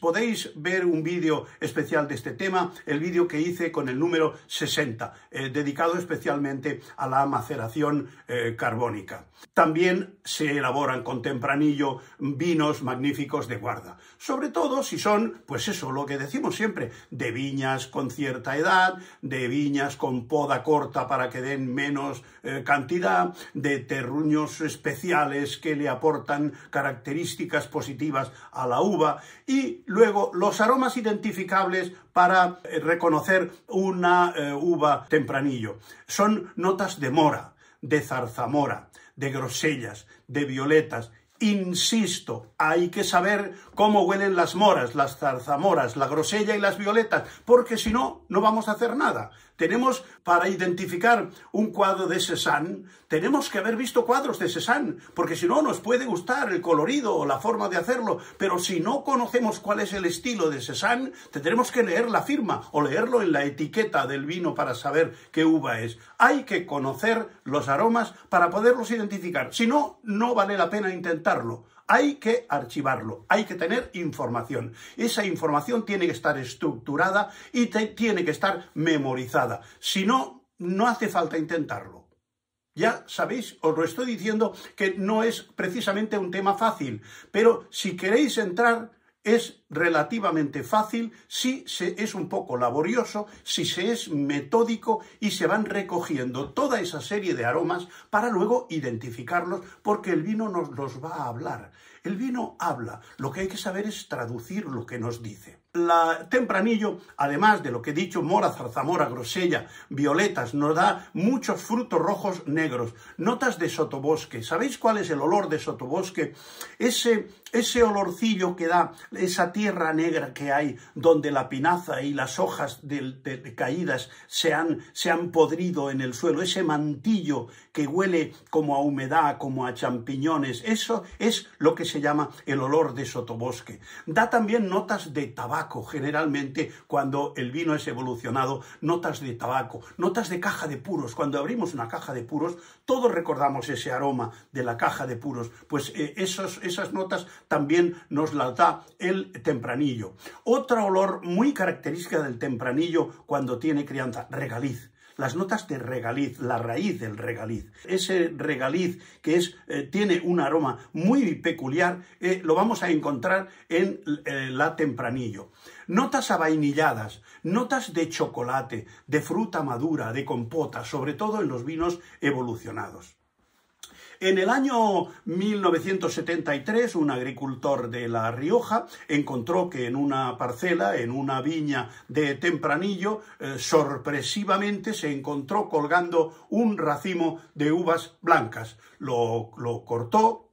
podéis ver un vídeo especial de este tema, el vídeo que hice con el número 60, dedicado especialmente a la maceración carbónica. También se elaboran con tempranillo vinos magníficos de guarda. Sobre todo si son, pues eso, lo que decimos siempre, de viñas con cierta edad, de viñas con poda corta para que den menos eh, cantidad, de terruños especiales que le aportan características positivas a la uva y luego los aromas identificables para eh, reconocer una eh, uva tempranillo. Son notas de mora, de zarzamora, de grosellas, de violetas Insisto, hay que saber cómo huelen las moras, las zarzamoras, la grosella y las violetas, porque si no, no vamos a hacer nada. Tenemos, para identificar un cuadro de Cézanne, tenemos que haber visto cuadros de Cézanne, porque si no nos puede gustar el colorido o la forma de hacerlo, pero si no conocemos cuál es el estilo de Cézanne, tendremos que leer la firma o leerlo en la etiqueta del vino para saber qué uva es. Hay que conocer los aromas para poderlos identificar, si no, no vale la pena intentarlo hay que archivarlo, hay que tener información. Esa información tiene que estar estructurada y tiene que estar memorizada. Si no, no hace falta intentarlo. Ya sabéis, os lo estoy diciendo que no es precisamente un tema fácil, pero si queréis entrar es relativamente fácil, si se, es un poco laborioso, si se es metódico y se van recogiendo toda esa serie de aromas para luego identificarlos, porque el vino nos los va a hablar. El vino habla, lo que hay que saber es traducir lo que nos dice. La tempranillo, además de lo que he dicho, mora, zarzamora, grosella, violetas, nos da muchos frutos rojos negros, notas de sotobosque. ¿Sabéis cuál es el olor de sotobosque? Ese ese olorcillo que da esa tierra negra que hay donde la pinaza y las hojas caídas se han, podrido en el suelo, ese mantillo que huele como a humedad, como a champiñones, eso es lo que se llama el olor de sotobosque. Da también notas de tabaco, generalmente cuando el vino es evolucionado, notas de tabaco, notas de caja de puros. Cuando abrimos una caja de puros, todos recordamos ese aroma de la caja de puros, pues eh, esos, esas notas también nos la da el tempranillo. Otro olor muy característica del tempranillo cuando tiene crianza, regaliz las notas de regaliz, la raíz del regaliz. Ese regaliz que es, eh, tiene un aroma muy peculiar, eh, lo vamos a encontrar en eh, la tempranillo. Notas avainilladas, notas de chocolate, de fruta madura, de compota, sobre todo en los vinos evolucionados. En el año 1973, un agricultor de La Rioja encontró que en una parcela, en una viña de Tempranillo, eh, sorpresivamente se encontró colgando un racimo de uvas blancas. lo cortó,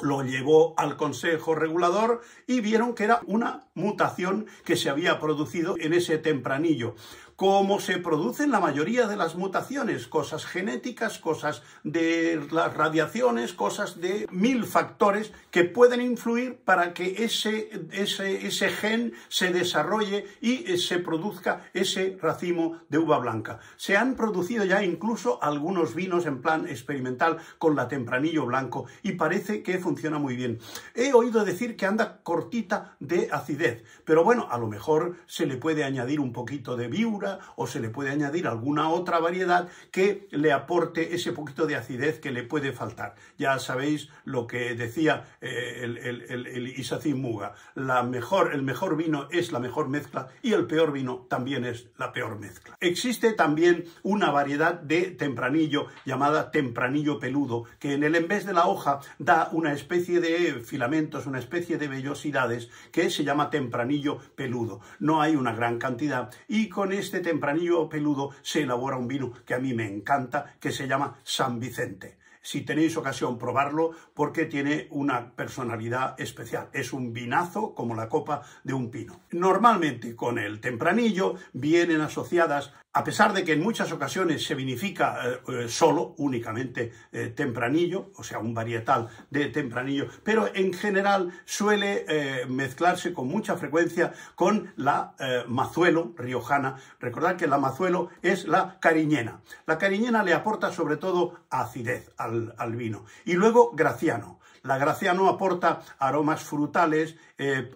lo llevó al Consejo Regulador y vieron que era una mutación que se había producido en ese tempranillo como se producen la mayoría de las mutaciones, cosas genéticas, cosas de las radiaciones, cosas de mil factores que pueden influir para que ese, ese, ese gen se desarrolle y eh, se produzca ese racimo de uva blanca. Se han producido ya incluso algunos vinos en plan experimental con la tempranillo blanco y parece que funciona muy bien. He oído decir que anda cortita de acidez, pero bueno, a lo mejor se le puede añadir un poquito de viura, o se le puede añadir alguna otra variedad que le aporte ese poquito de acidez que le puede faltar. Ya sabéis lo que decía eh, el, Isacín Muga, la mejor, el mejor vino es la mejor mezcla y el peor vino también es la peor mezcla. Existe también una variedad de tempranillo llamada tempranillo peludo, que en el en vez de la hoja da una especie de filamentos, una especie de vellosidades que se llama tempranillo peludo. No hay una gran cantidad y con este este tempranillo peludo se elabora un vino que a mí me encanta, que se llama San Vicente si tenéis ocasión probarlo, porque tiene una personalidad especial. Es un vinazo como la copa de un pino. Normalmente con el tempranillo vienen asociadas a pesar de que en muchas ocasiones se vinifica eh, eh, solo, únicamente eh, tempranillo, o sea, un varietal de tempranillo, pero en general suele mezclarse con mucha frecuencia con la mazuelo riojana. Recordad que la mazuelo es la cariñena. La cariñena le aporta sobre todo acidez al, al vino. Y luego graciano. La graciano aporta aromas frutales,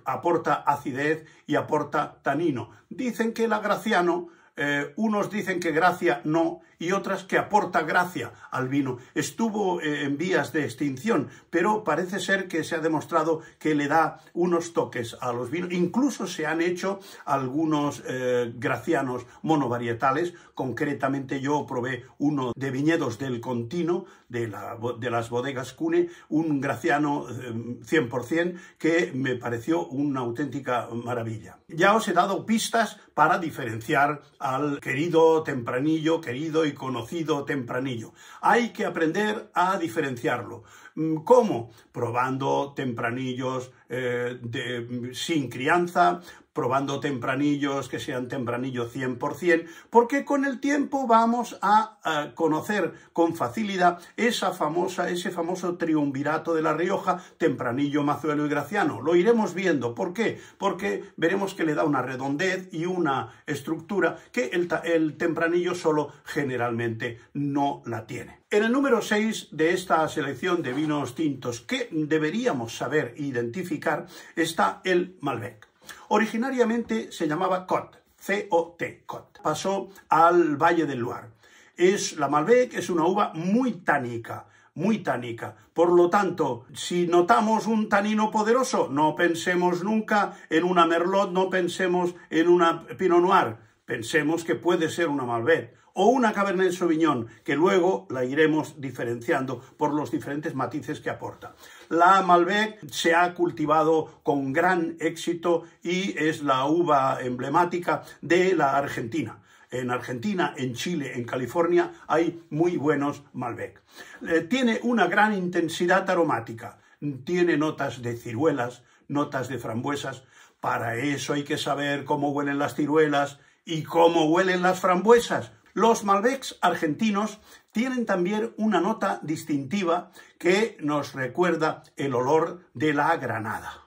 aporta acidez y aporta tanino. Dicen que la graciano eh, unos dicen que gracia no, y otras que aporta gracia al vino. Estuvo eh, en vías de extinción, pero parece ser que se ha demostrado que le da unos toques a los vinos. Incluso se han hecho algunos eh, gracianos monovarietales. Concretamente yo probé uno de viñedos del Contino, de, la, de las bodegas Cune, un graciano 100% eh, que me pareció una auténtica maravilla. Ya os he dado pistas para diferenciar al querido tempranillo, querido conocido tempranillo. Hay que aprender a diferenciarlo. Mm, ¿Cómo? Probando tempranillos eh, mm, sin crianza probando tempranillos que sean tempranillo 100%, porque con el tiempo vamos a, conocer con facilidad esa famosa, ese famoso triunvirato de La Rioja, tempranillo, mazuelo y graciano. Lo iremos viendo. ¿Por qué? Porque veremos que le da una redondez y una estructura que el, tempranillo solo generalmente no la tiene. En el número 6 de esta selección de vinos tintos que deberíamos saber identificar está el Malbec. Originariamente se llamaba COT, C-O-T, COT. Pasó al Valle del Loire. Es, la Malbec es una uva muy tánica, muy tánica. Por lo tanto, si notamos un tanino poderoso, no pensemos nunca en una Merlot, no pensemos en una Pinot Noir. Pensemos que puede ser una Malbec o una Cabernet Sauvignon, que luego la iremos diferenciando por los diferentes matices que aporta. La Malbec se ha cultivado con gran éxito y es la uva emblemática de la Argentina. En Argentina, en Chile, en California hay muy buenos Malbec. Eh, tiene una gran intensidad aromática, tiene notas de ciruelas, notas de frambuesas. Para eso hay que saber cómo huelen las ciruelas y cómo huelen las frambuesas los Malbecs argentinos tienen también una nota distintiva que nos recuerda el olor de la granada.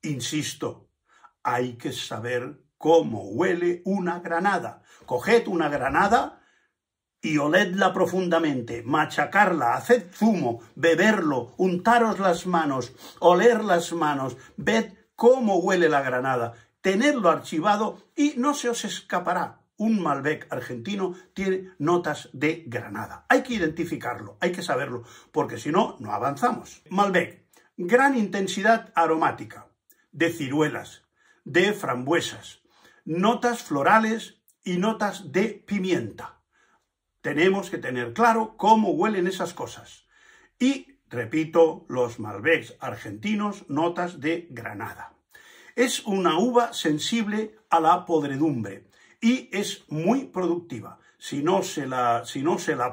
Insisto, hay que saber cómo huele una granada. Coged una granada y oledla profundamente, machacarla, haced zumo, beberlo, untaros las manos, oler las manos, ved cómo huele la granada, tenedlo archivado y no se os escapará un Malbec argentino tiene notas de granada. Hay que identificarlo, hay que saberlo, porque si no, no avanzamos. Malbec, gran intensidad aromática, de ciruelas, de frambuesas, notas florales y notas de pimienta. Tenemos que tener claro cómo huelen esas cosas. Y, repito, los Malbecs argentinos, notas de granada. Es una uva sensible a la podredumbre y es muy productiva. Si no, se la,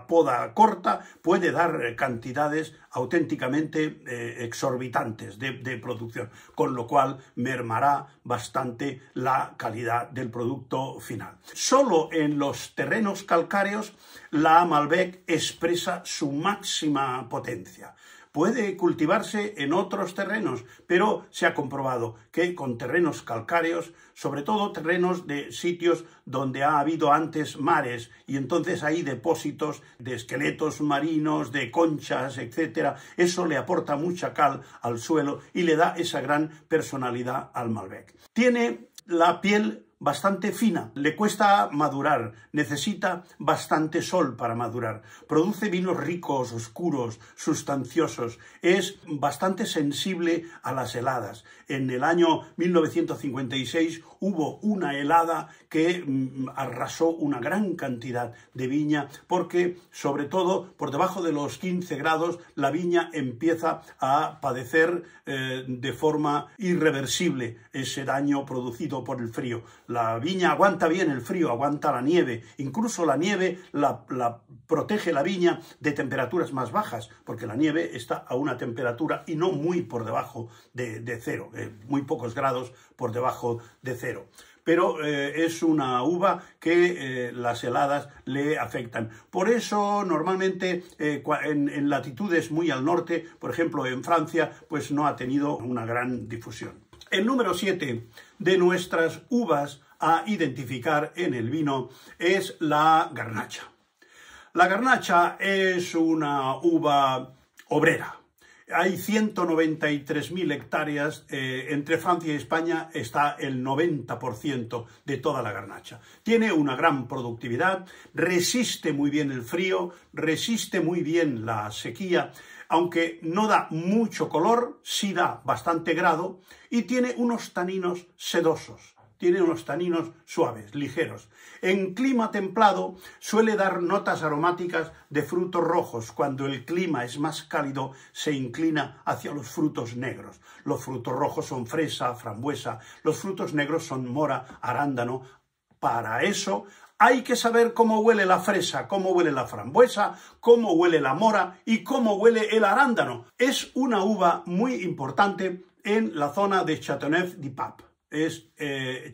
poda corta, puede dar eh, cantidades auténticamente eh, exorbitantes de, producción, con lo cual mermará bastante la calidad del producto final. Solo en los terrenos calcáreos la Malbec expresa su máxima potencia puede cultivarse en otros terrenos, pero se ha comprobado que con terrenos calcáreos, sobre todo terrenos de sitios donde ha habido antes mares y entonces hay depósitos de esqueletos marinos, de conchas, etc. Eso le aporta mucha cal al suelo y le da esa gran personalidad al Malbec. Tiene la piel bastante fina, le cuesta madurar, necesita bastante sol para madurar, produce vinos ricos, oscuros, sustanciosos, es bastante sensible a las heladas en el año 1956 hubo una helada que mm, arrasó una gran cantidad de viña porque, sobre todo, por debajo de los 15 grados, la viña empieza a padecer eh, de forma irreversible ese daño producido por el frío. La viña aguanta bien el frío, aguanta la nieve, incluso la nieve la, protege la viña de temperaturas más bajas, porque la nieve está a una temperatura y no muy por debajo de, de cero. Eh, muy pocos grados por debajo de cero. Pero eh, es una uva que eh, las heladas le afectan. Por eso normalmente en, en latitudes muy al norte, por ejemplo en Francia, pues no ha tenido una gran difusión. El número 7 de nuestras uvas a identificar en el vino es la garnacha. La garnacha es una uva obrera, hay 193.000 hectáreas, eh, entre Francia y España está el 90% de toda la garnacha. Tiene una gran productividad, resiste muy bien el frío, resiste muy bien la sequía, aunque no da mucho color, sí da bastante grado y tiene unos taninos sedosos tiene unos taninos suaves, ligeros. En clima templado suele dar notas aromáticas de frutos rojos. Cuando el clima es más cálido se inclina hacia los frutos negros. Los frutos rojos son fresa, frambuesa, los frutos negros son mora, arándano. Para eso hay que saber cómo huele la fresa, cómo huele la frambuesa, cómo huele la mora y cómo huele el arándano. Es una uva muy importante en la zona de Châteauneuf-du-Pape es eh,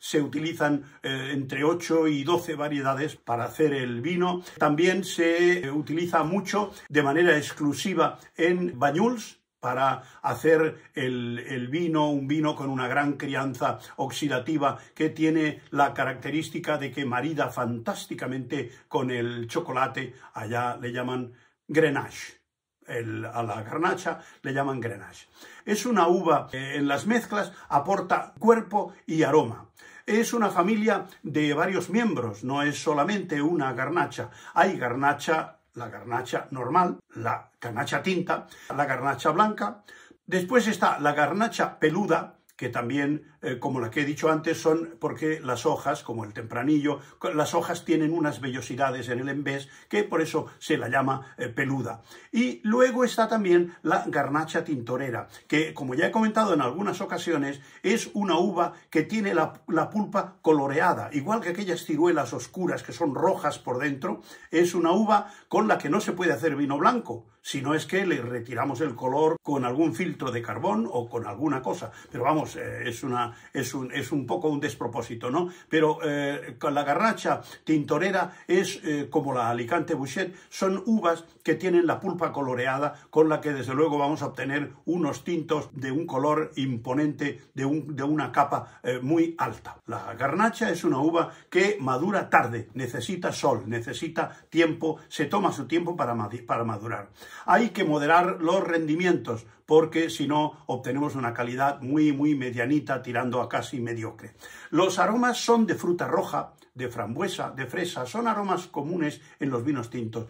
Se utilizan eh, entre 8 y 12 variedades para hacer el vino. También se eh, utiliza mucho de manera exclusiva en Bañuls para hacer el, el, vino, un vino con una gran crianza oxidativa que tiene la característica de que marida fantásticamente con el chocolate, allá le llaman Grenache a la garnacha le llaman grenache. Es una uva que en las mezclas aporta cuerpo y aroma. Es una familia de varios miembros, no es solamente una garnacha. Hay garnacha, la garnacha normal, la garnacha tinta, la garnacha blanca. Después está la garnacha peluda, que también eh, como la que he dicho antes, son porque las hojas, como el tempranillo, las hojas tienen unas vellosidades en el embés que por eso se la llama eh, peluda. Y luego está también la garnacha tintorera, que como ya he comentado en algunas ocasiones, es una uva que tiene la, pulpa coloreada, igual que aquellas ciruelas oscuras que son rojas por dentro, es una uva con la que no se puede hacer vino blanco, sino es que le retiramos el color con algún filtro de carbón o con alguna cosa. Pero vamos, eh, es una es, un, poco un despropósito, ¿no? Pero eh, la garracha tintorera es eh, como la Alicante Bouchet, son uvas que tienen la pulpa coloreada con la que desde luego vamos a obtener unos tintos de un color imponente, de, una capa eh, muy alta. La garnacha es una uva que madura tarde, necesita sol, necesita tiempo, se toma su tiempo para madurar. Hay que moderar los rendimientos porque si no obtenemos una calidad muy, muy medianita, tirando a casi mediocre. Los aromas son de fruta roja, de frambuesa, de fresa, son aromas comunes en los vinos tintos.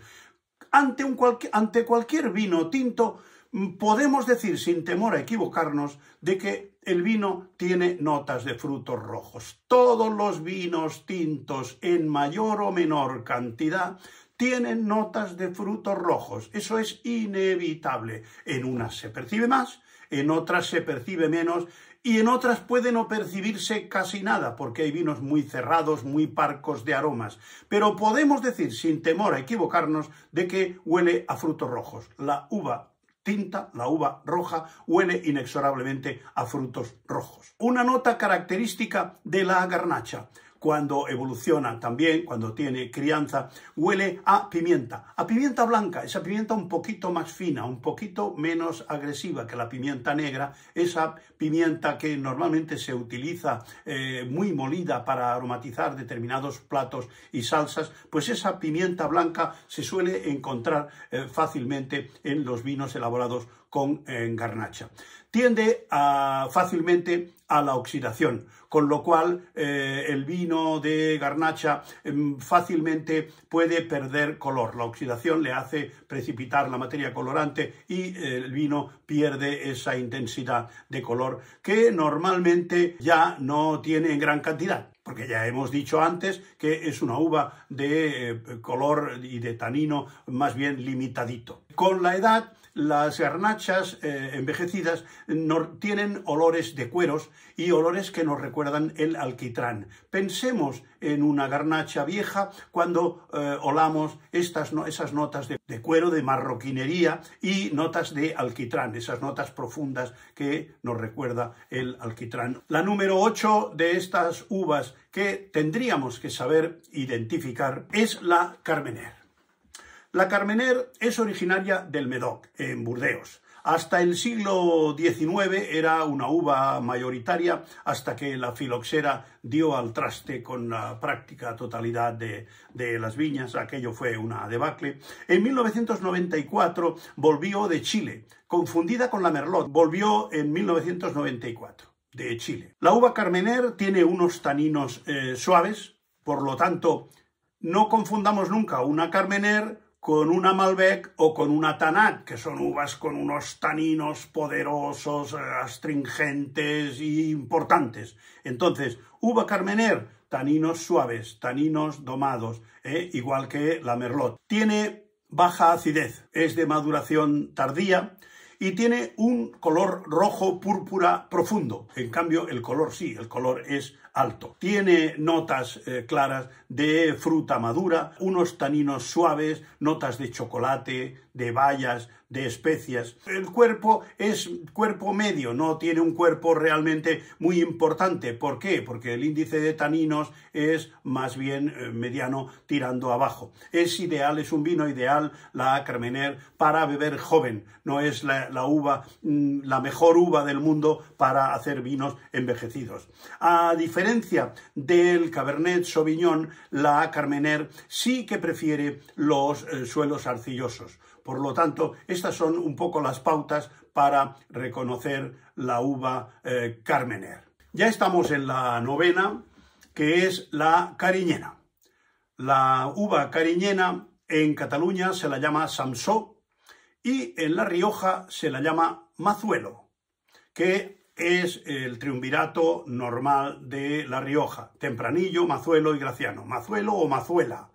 Ante, ante cualquier vino tinto, mm, podemos decir sin temor a equivocarnos de que el vino tiene notas de frutos rojos. Todos los vinos tintos en mayor o menor cantidad tienen notas de frutos rojos. Eso es inevitable. En unas se percibe más, en otras se percibe menos y en otras puede no percibirse casi nada, porque hay vinos muy cerrados, muy parcos de aromas. Pero podemos decir, sin temor a equivocarnos, de que huele a frutos rojos. La uva tinta, la uva roja, huele inexorablemente a frutos rojos. Una nota característica de la garnacha cuando evoluciona, también cuando tiene crianza, huele a pimienta, a pimienta blanca, esa pimienta un poquito más fina, un poquito menos agresiva que la pimienta negra, esa pimienta que normalmente se utiliza eh, muy molida para aromatizar determinados platos y salsas, pues esa pimienta blanca se suele encontrar eh, fácilmente en los vinos elaborados con eh, garnacha. Tiende ah, fácilmente a la oxidación con lo cual eh, el vino de garnacha em, fácilmente puede perder color. La oxidación le hace precipitar la materia colorante y eh, el vino pierde esa intensidad de color que normalmente ya no tiene en gran cantidad porque ya hemos dicho antes que es una uva de eh, color y de tanino más bien limitadito. Con la edad las garnachas eh, envejecidas tienen olores de cueros y olores que nos recuerdan el alquitrán. Pensemos en una garnacha vieja cuando eh, olamos estas, esas notas de, cuero, de marroquinería y notas de alquitrán, esas notas profundas que nos recuerda el alquitrán. La número 8 de estas uvas que tendríamos que saber identificar es la Carmener. La Carmener es originaria del Medoc, en Burdeos. Hasta el siglo XIX era una uva mayoritaria hasta que la filoxera dio al traste con la práctica totalidad de, las viñas. Aquello fue una debacle. En 1994 volvió de Chile, confundida con la merlot. Volvió en 1994 de Chile. La uva carmener tiene unos taninos eh, suaves, por lo tanto, no confundamos nunca una carmener con una Malbec o con una Tanat, que son uvas con unos taninos poderosos, eh, astringentes e importantes. Entonces, uva Carmener, taninos suaves, taninos domados, eh, igual que la Merlot. Tiene baja acidez, es de maduración tardía, y tiene un color rojo púrpura profundo. En cambio, el color sí, el color es alto. Tiene notas eh, claras de fruta madura, unos taninos suaves, notas de chocolate, de bayas, de El cuerpo es cuerpo medio, no tiene un cuerpo realmente muy importante. ¿Por qué? Porque el índice de taninos es más bien eh, mediano tirando abajo. Es ideal, es un vino ideal la Carmener para beber joven. No es la, uva, mm, la mejor uva del mundo para hacer vinos envejecidos. A diferencia del Cabernet Sauvignon, la Carmener sí que prefiere los eh, suelos arcillosos. Por lo tanto, estas son un poco las pautas para reconocer la uva eh, Carmener. Ya estamos en la novena, que es la cariñena. La uva cariñena en Cataluña se la llama Samsó y en La Rioja se la llama Mazuelo, que es el triunvirato normal de La Rioja, Tempranillo, Mazuelo y Graciano, Mazuelo o Mazuela,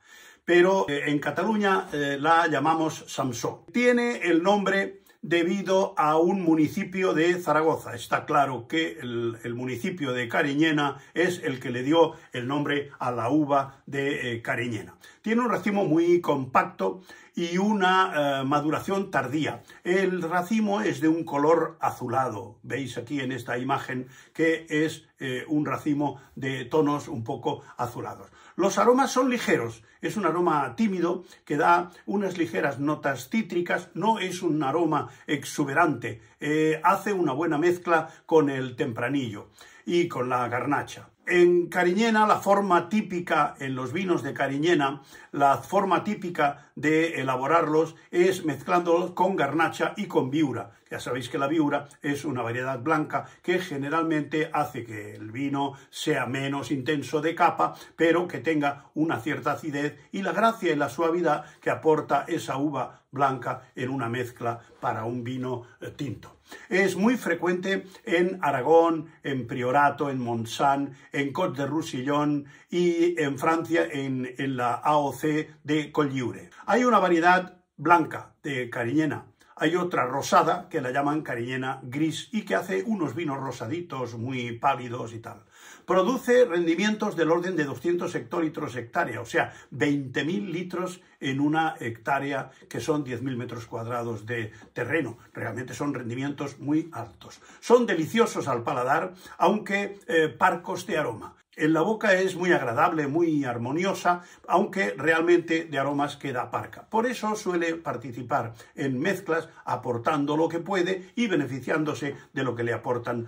pero eh, en Cataluña eh, la llamamos Samsó. Tiene el nombre debido a un municipio de Zaragoza. Está claro que el, municipio de Cariñena es el que le dio el nombre a la uva de eh, Cariñena. Tiene un racimo muy compacto y una maduración tardía. El racimo es de un color azulado. Veis aquí en esta imagen que es un racimo de tonos un poco azulados. Los aromas son ligeros, es un aroma tímido que da unas ligeras notas cítricas, no es un aroma exuberante, eh, hace una buena mezcla con el tempranillo y con la garnacha en Cariñena, la forma típica, en los vinos de Cariñena, la forma típica de elaborarlos es mezclándolos con garnacha y con viura. Ya sabéis que la viura es una variedad blanca que generalmente hace que el vino sea menos intenso de capa, pero que tenga una cierta acidez y la gracia y la suavidad que aporta esa uva blanca en una mezcla para un vino eh, tinto. Es muy frecuente en Aragón, en Priorato, en Montsant, en Côte de Roussillon y en Francia en, la AOC de Colliure. Hay una variedad blanca de cariñena, hay otra rosada que la llaman cariñena gris y que hace unos vinos rosaditos muy pálidos y tal produce rendimientos del orden de 200 hectolitros hectárea, o sea, 20.000 litros en una hectárea que son 10.000 metros cuadrados de terreno. Realmente son rendimientos muy altos. Son deliciosos al paladar, aunque eh, parcos de aroma en la boca es muy agradable, muy armoniosa, aunque realmente de aromas queda parca. Por eso suele participar en mezclas aportando lo que puede y beneficiándose de lo que le aportan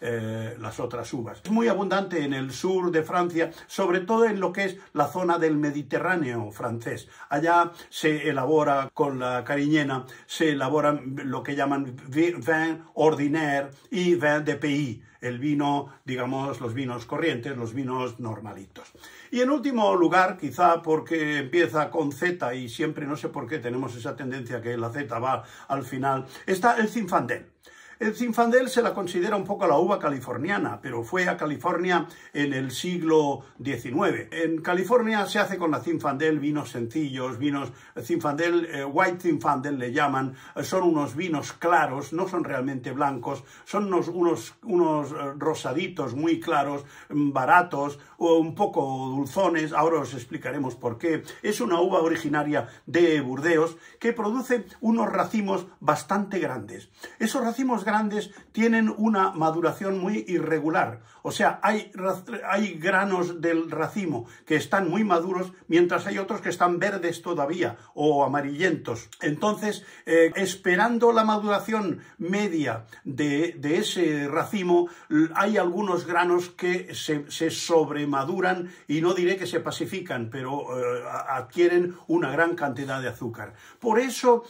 eh, las otras, uvas. Es muy abundante en el sur de Francia, sobre todo en lo que es la zona del Mediterráneo francés. Allá se elabora con la cariñena, se elaboran lo que llaman vin ordinaire y vin de pays el vino, digamos, los vinos corrientes, los vinos normalitos. Y en último lugar, quizá porque empieza con Z y siempre, no sé por qué, tenemos esa tendencia que la Z va al final, está el Zinfandel. El Zinfandel se la considera un poco la uva californiana, pero fue a California en el siglo XIX. En California se hace con la Zinfandel vinos sencillos, vinos Zinfandel, eh, eh, White Zinfandel le llaman, eh, son unos vinos claros, no son realmente blancos, son unos, unos rosaditos muy claros, mm, baratos, o un poco dulzones, ahora os explicaremos por qué. Es una uva originaria de Burdeos que produce unos racimos bastante grandes. Esos racimos grandes tienen una maduración muy irregular, o sea, hay, granos del racimo que están muy maduros, mientras hay otros que están verdes todavía o amarillentos. Entonces, eh, esperando la maduración media de, ese racimo, hay algunos granos que se, sobremaduran y no diré que se pacifican, pero eh, adquieren una gran cantidad de azúcar. Por eso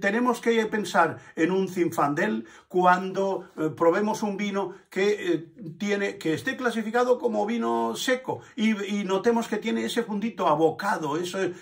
tenemos que pensar en un cinfandel cuando eh, probemos un vino que tiene que esté clasificado como vino seco y, notemos que tiene ese puntito abocado, esos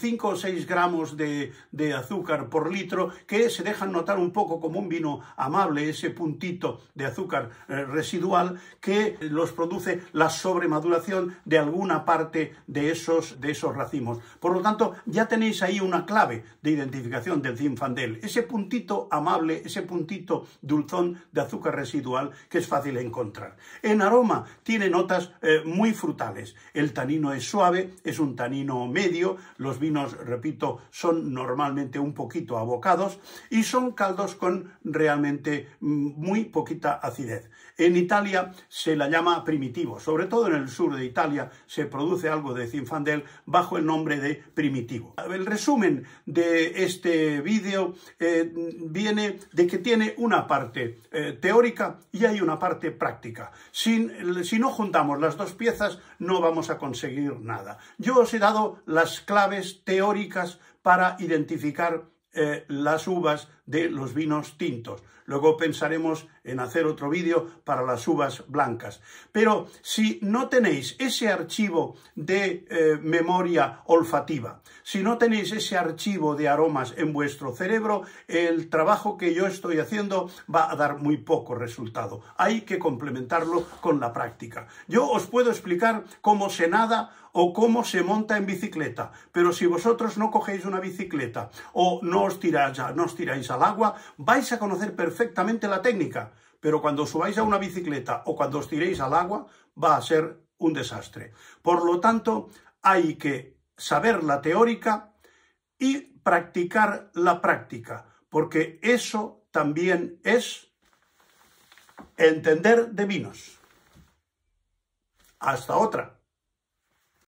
5 o 6 gramos de, azúcar por litro que se dejan notar un poco como un vino amable, ese puntito de azúcar eh, residual que los produce la sobremaduración de alguna parte de esos, de esos racimos. Por lo tanto, ya tenéis ahí una clave de identificación del zinfandel, ese puntito amable, ese puntito dulzón de azúcar residual que es fácil encontrar. En aroma tiene notas eh, muy frutales. El tanino es suave, es un tanino medio. Los vinos, repito, son normalmente un poquito abocados y son caldos con realmente mm, muy poquita acidez. En Italia se la llama primitivo, sobre todo en el sur de Italia se produce algo de zinfandel bajo el nombre de primitivo. El resumen de este vídeo eh, viene de que tiene una parte eh, teórica y hay una parte práctica. si no juntamos las dos piezas no vamos a conseguir nada. Yo os he dado las claves teóricas para identificar eh, las uvas de los vinos tintos. Luego pensaremos en hacer otro vídeo para las uvas blancas. Pero si no tenéis ese archivo de eh, memoria olfativa, si no tenéis ese archivo de aromas en vuestro cerebro, el trabajo que yo estoy haciendo va a dar muy poco resultado. Hay que complementarlo con la práctica. Yo os puedo explicar cómo se nada o cómo se monta en bicicleta, pero si vosotros no cogéis una bicicleta o no os tiráis, no os tiráis al agua, vais a conocer perfectamente la técnica, pero cuando subáis a una bicicleta o cuando os tiréis al agua, va a ser un desastre. Por lo tanto, hay que saber la teórica y practicar la práctica, porque eso también es entender de vinos. Hasta otra.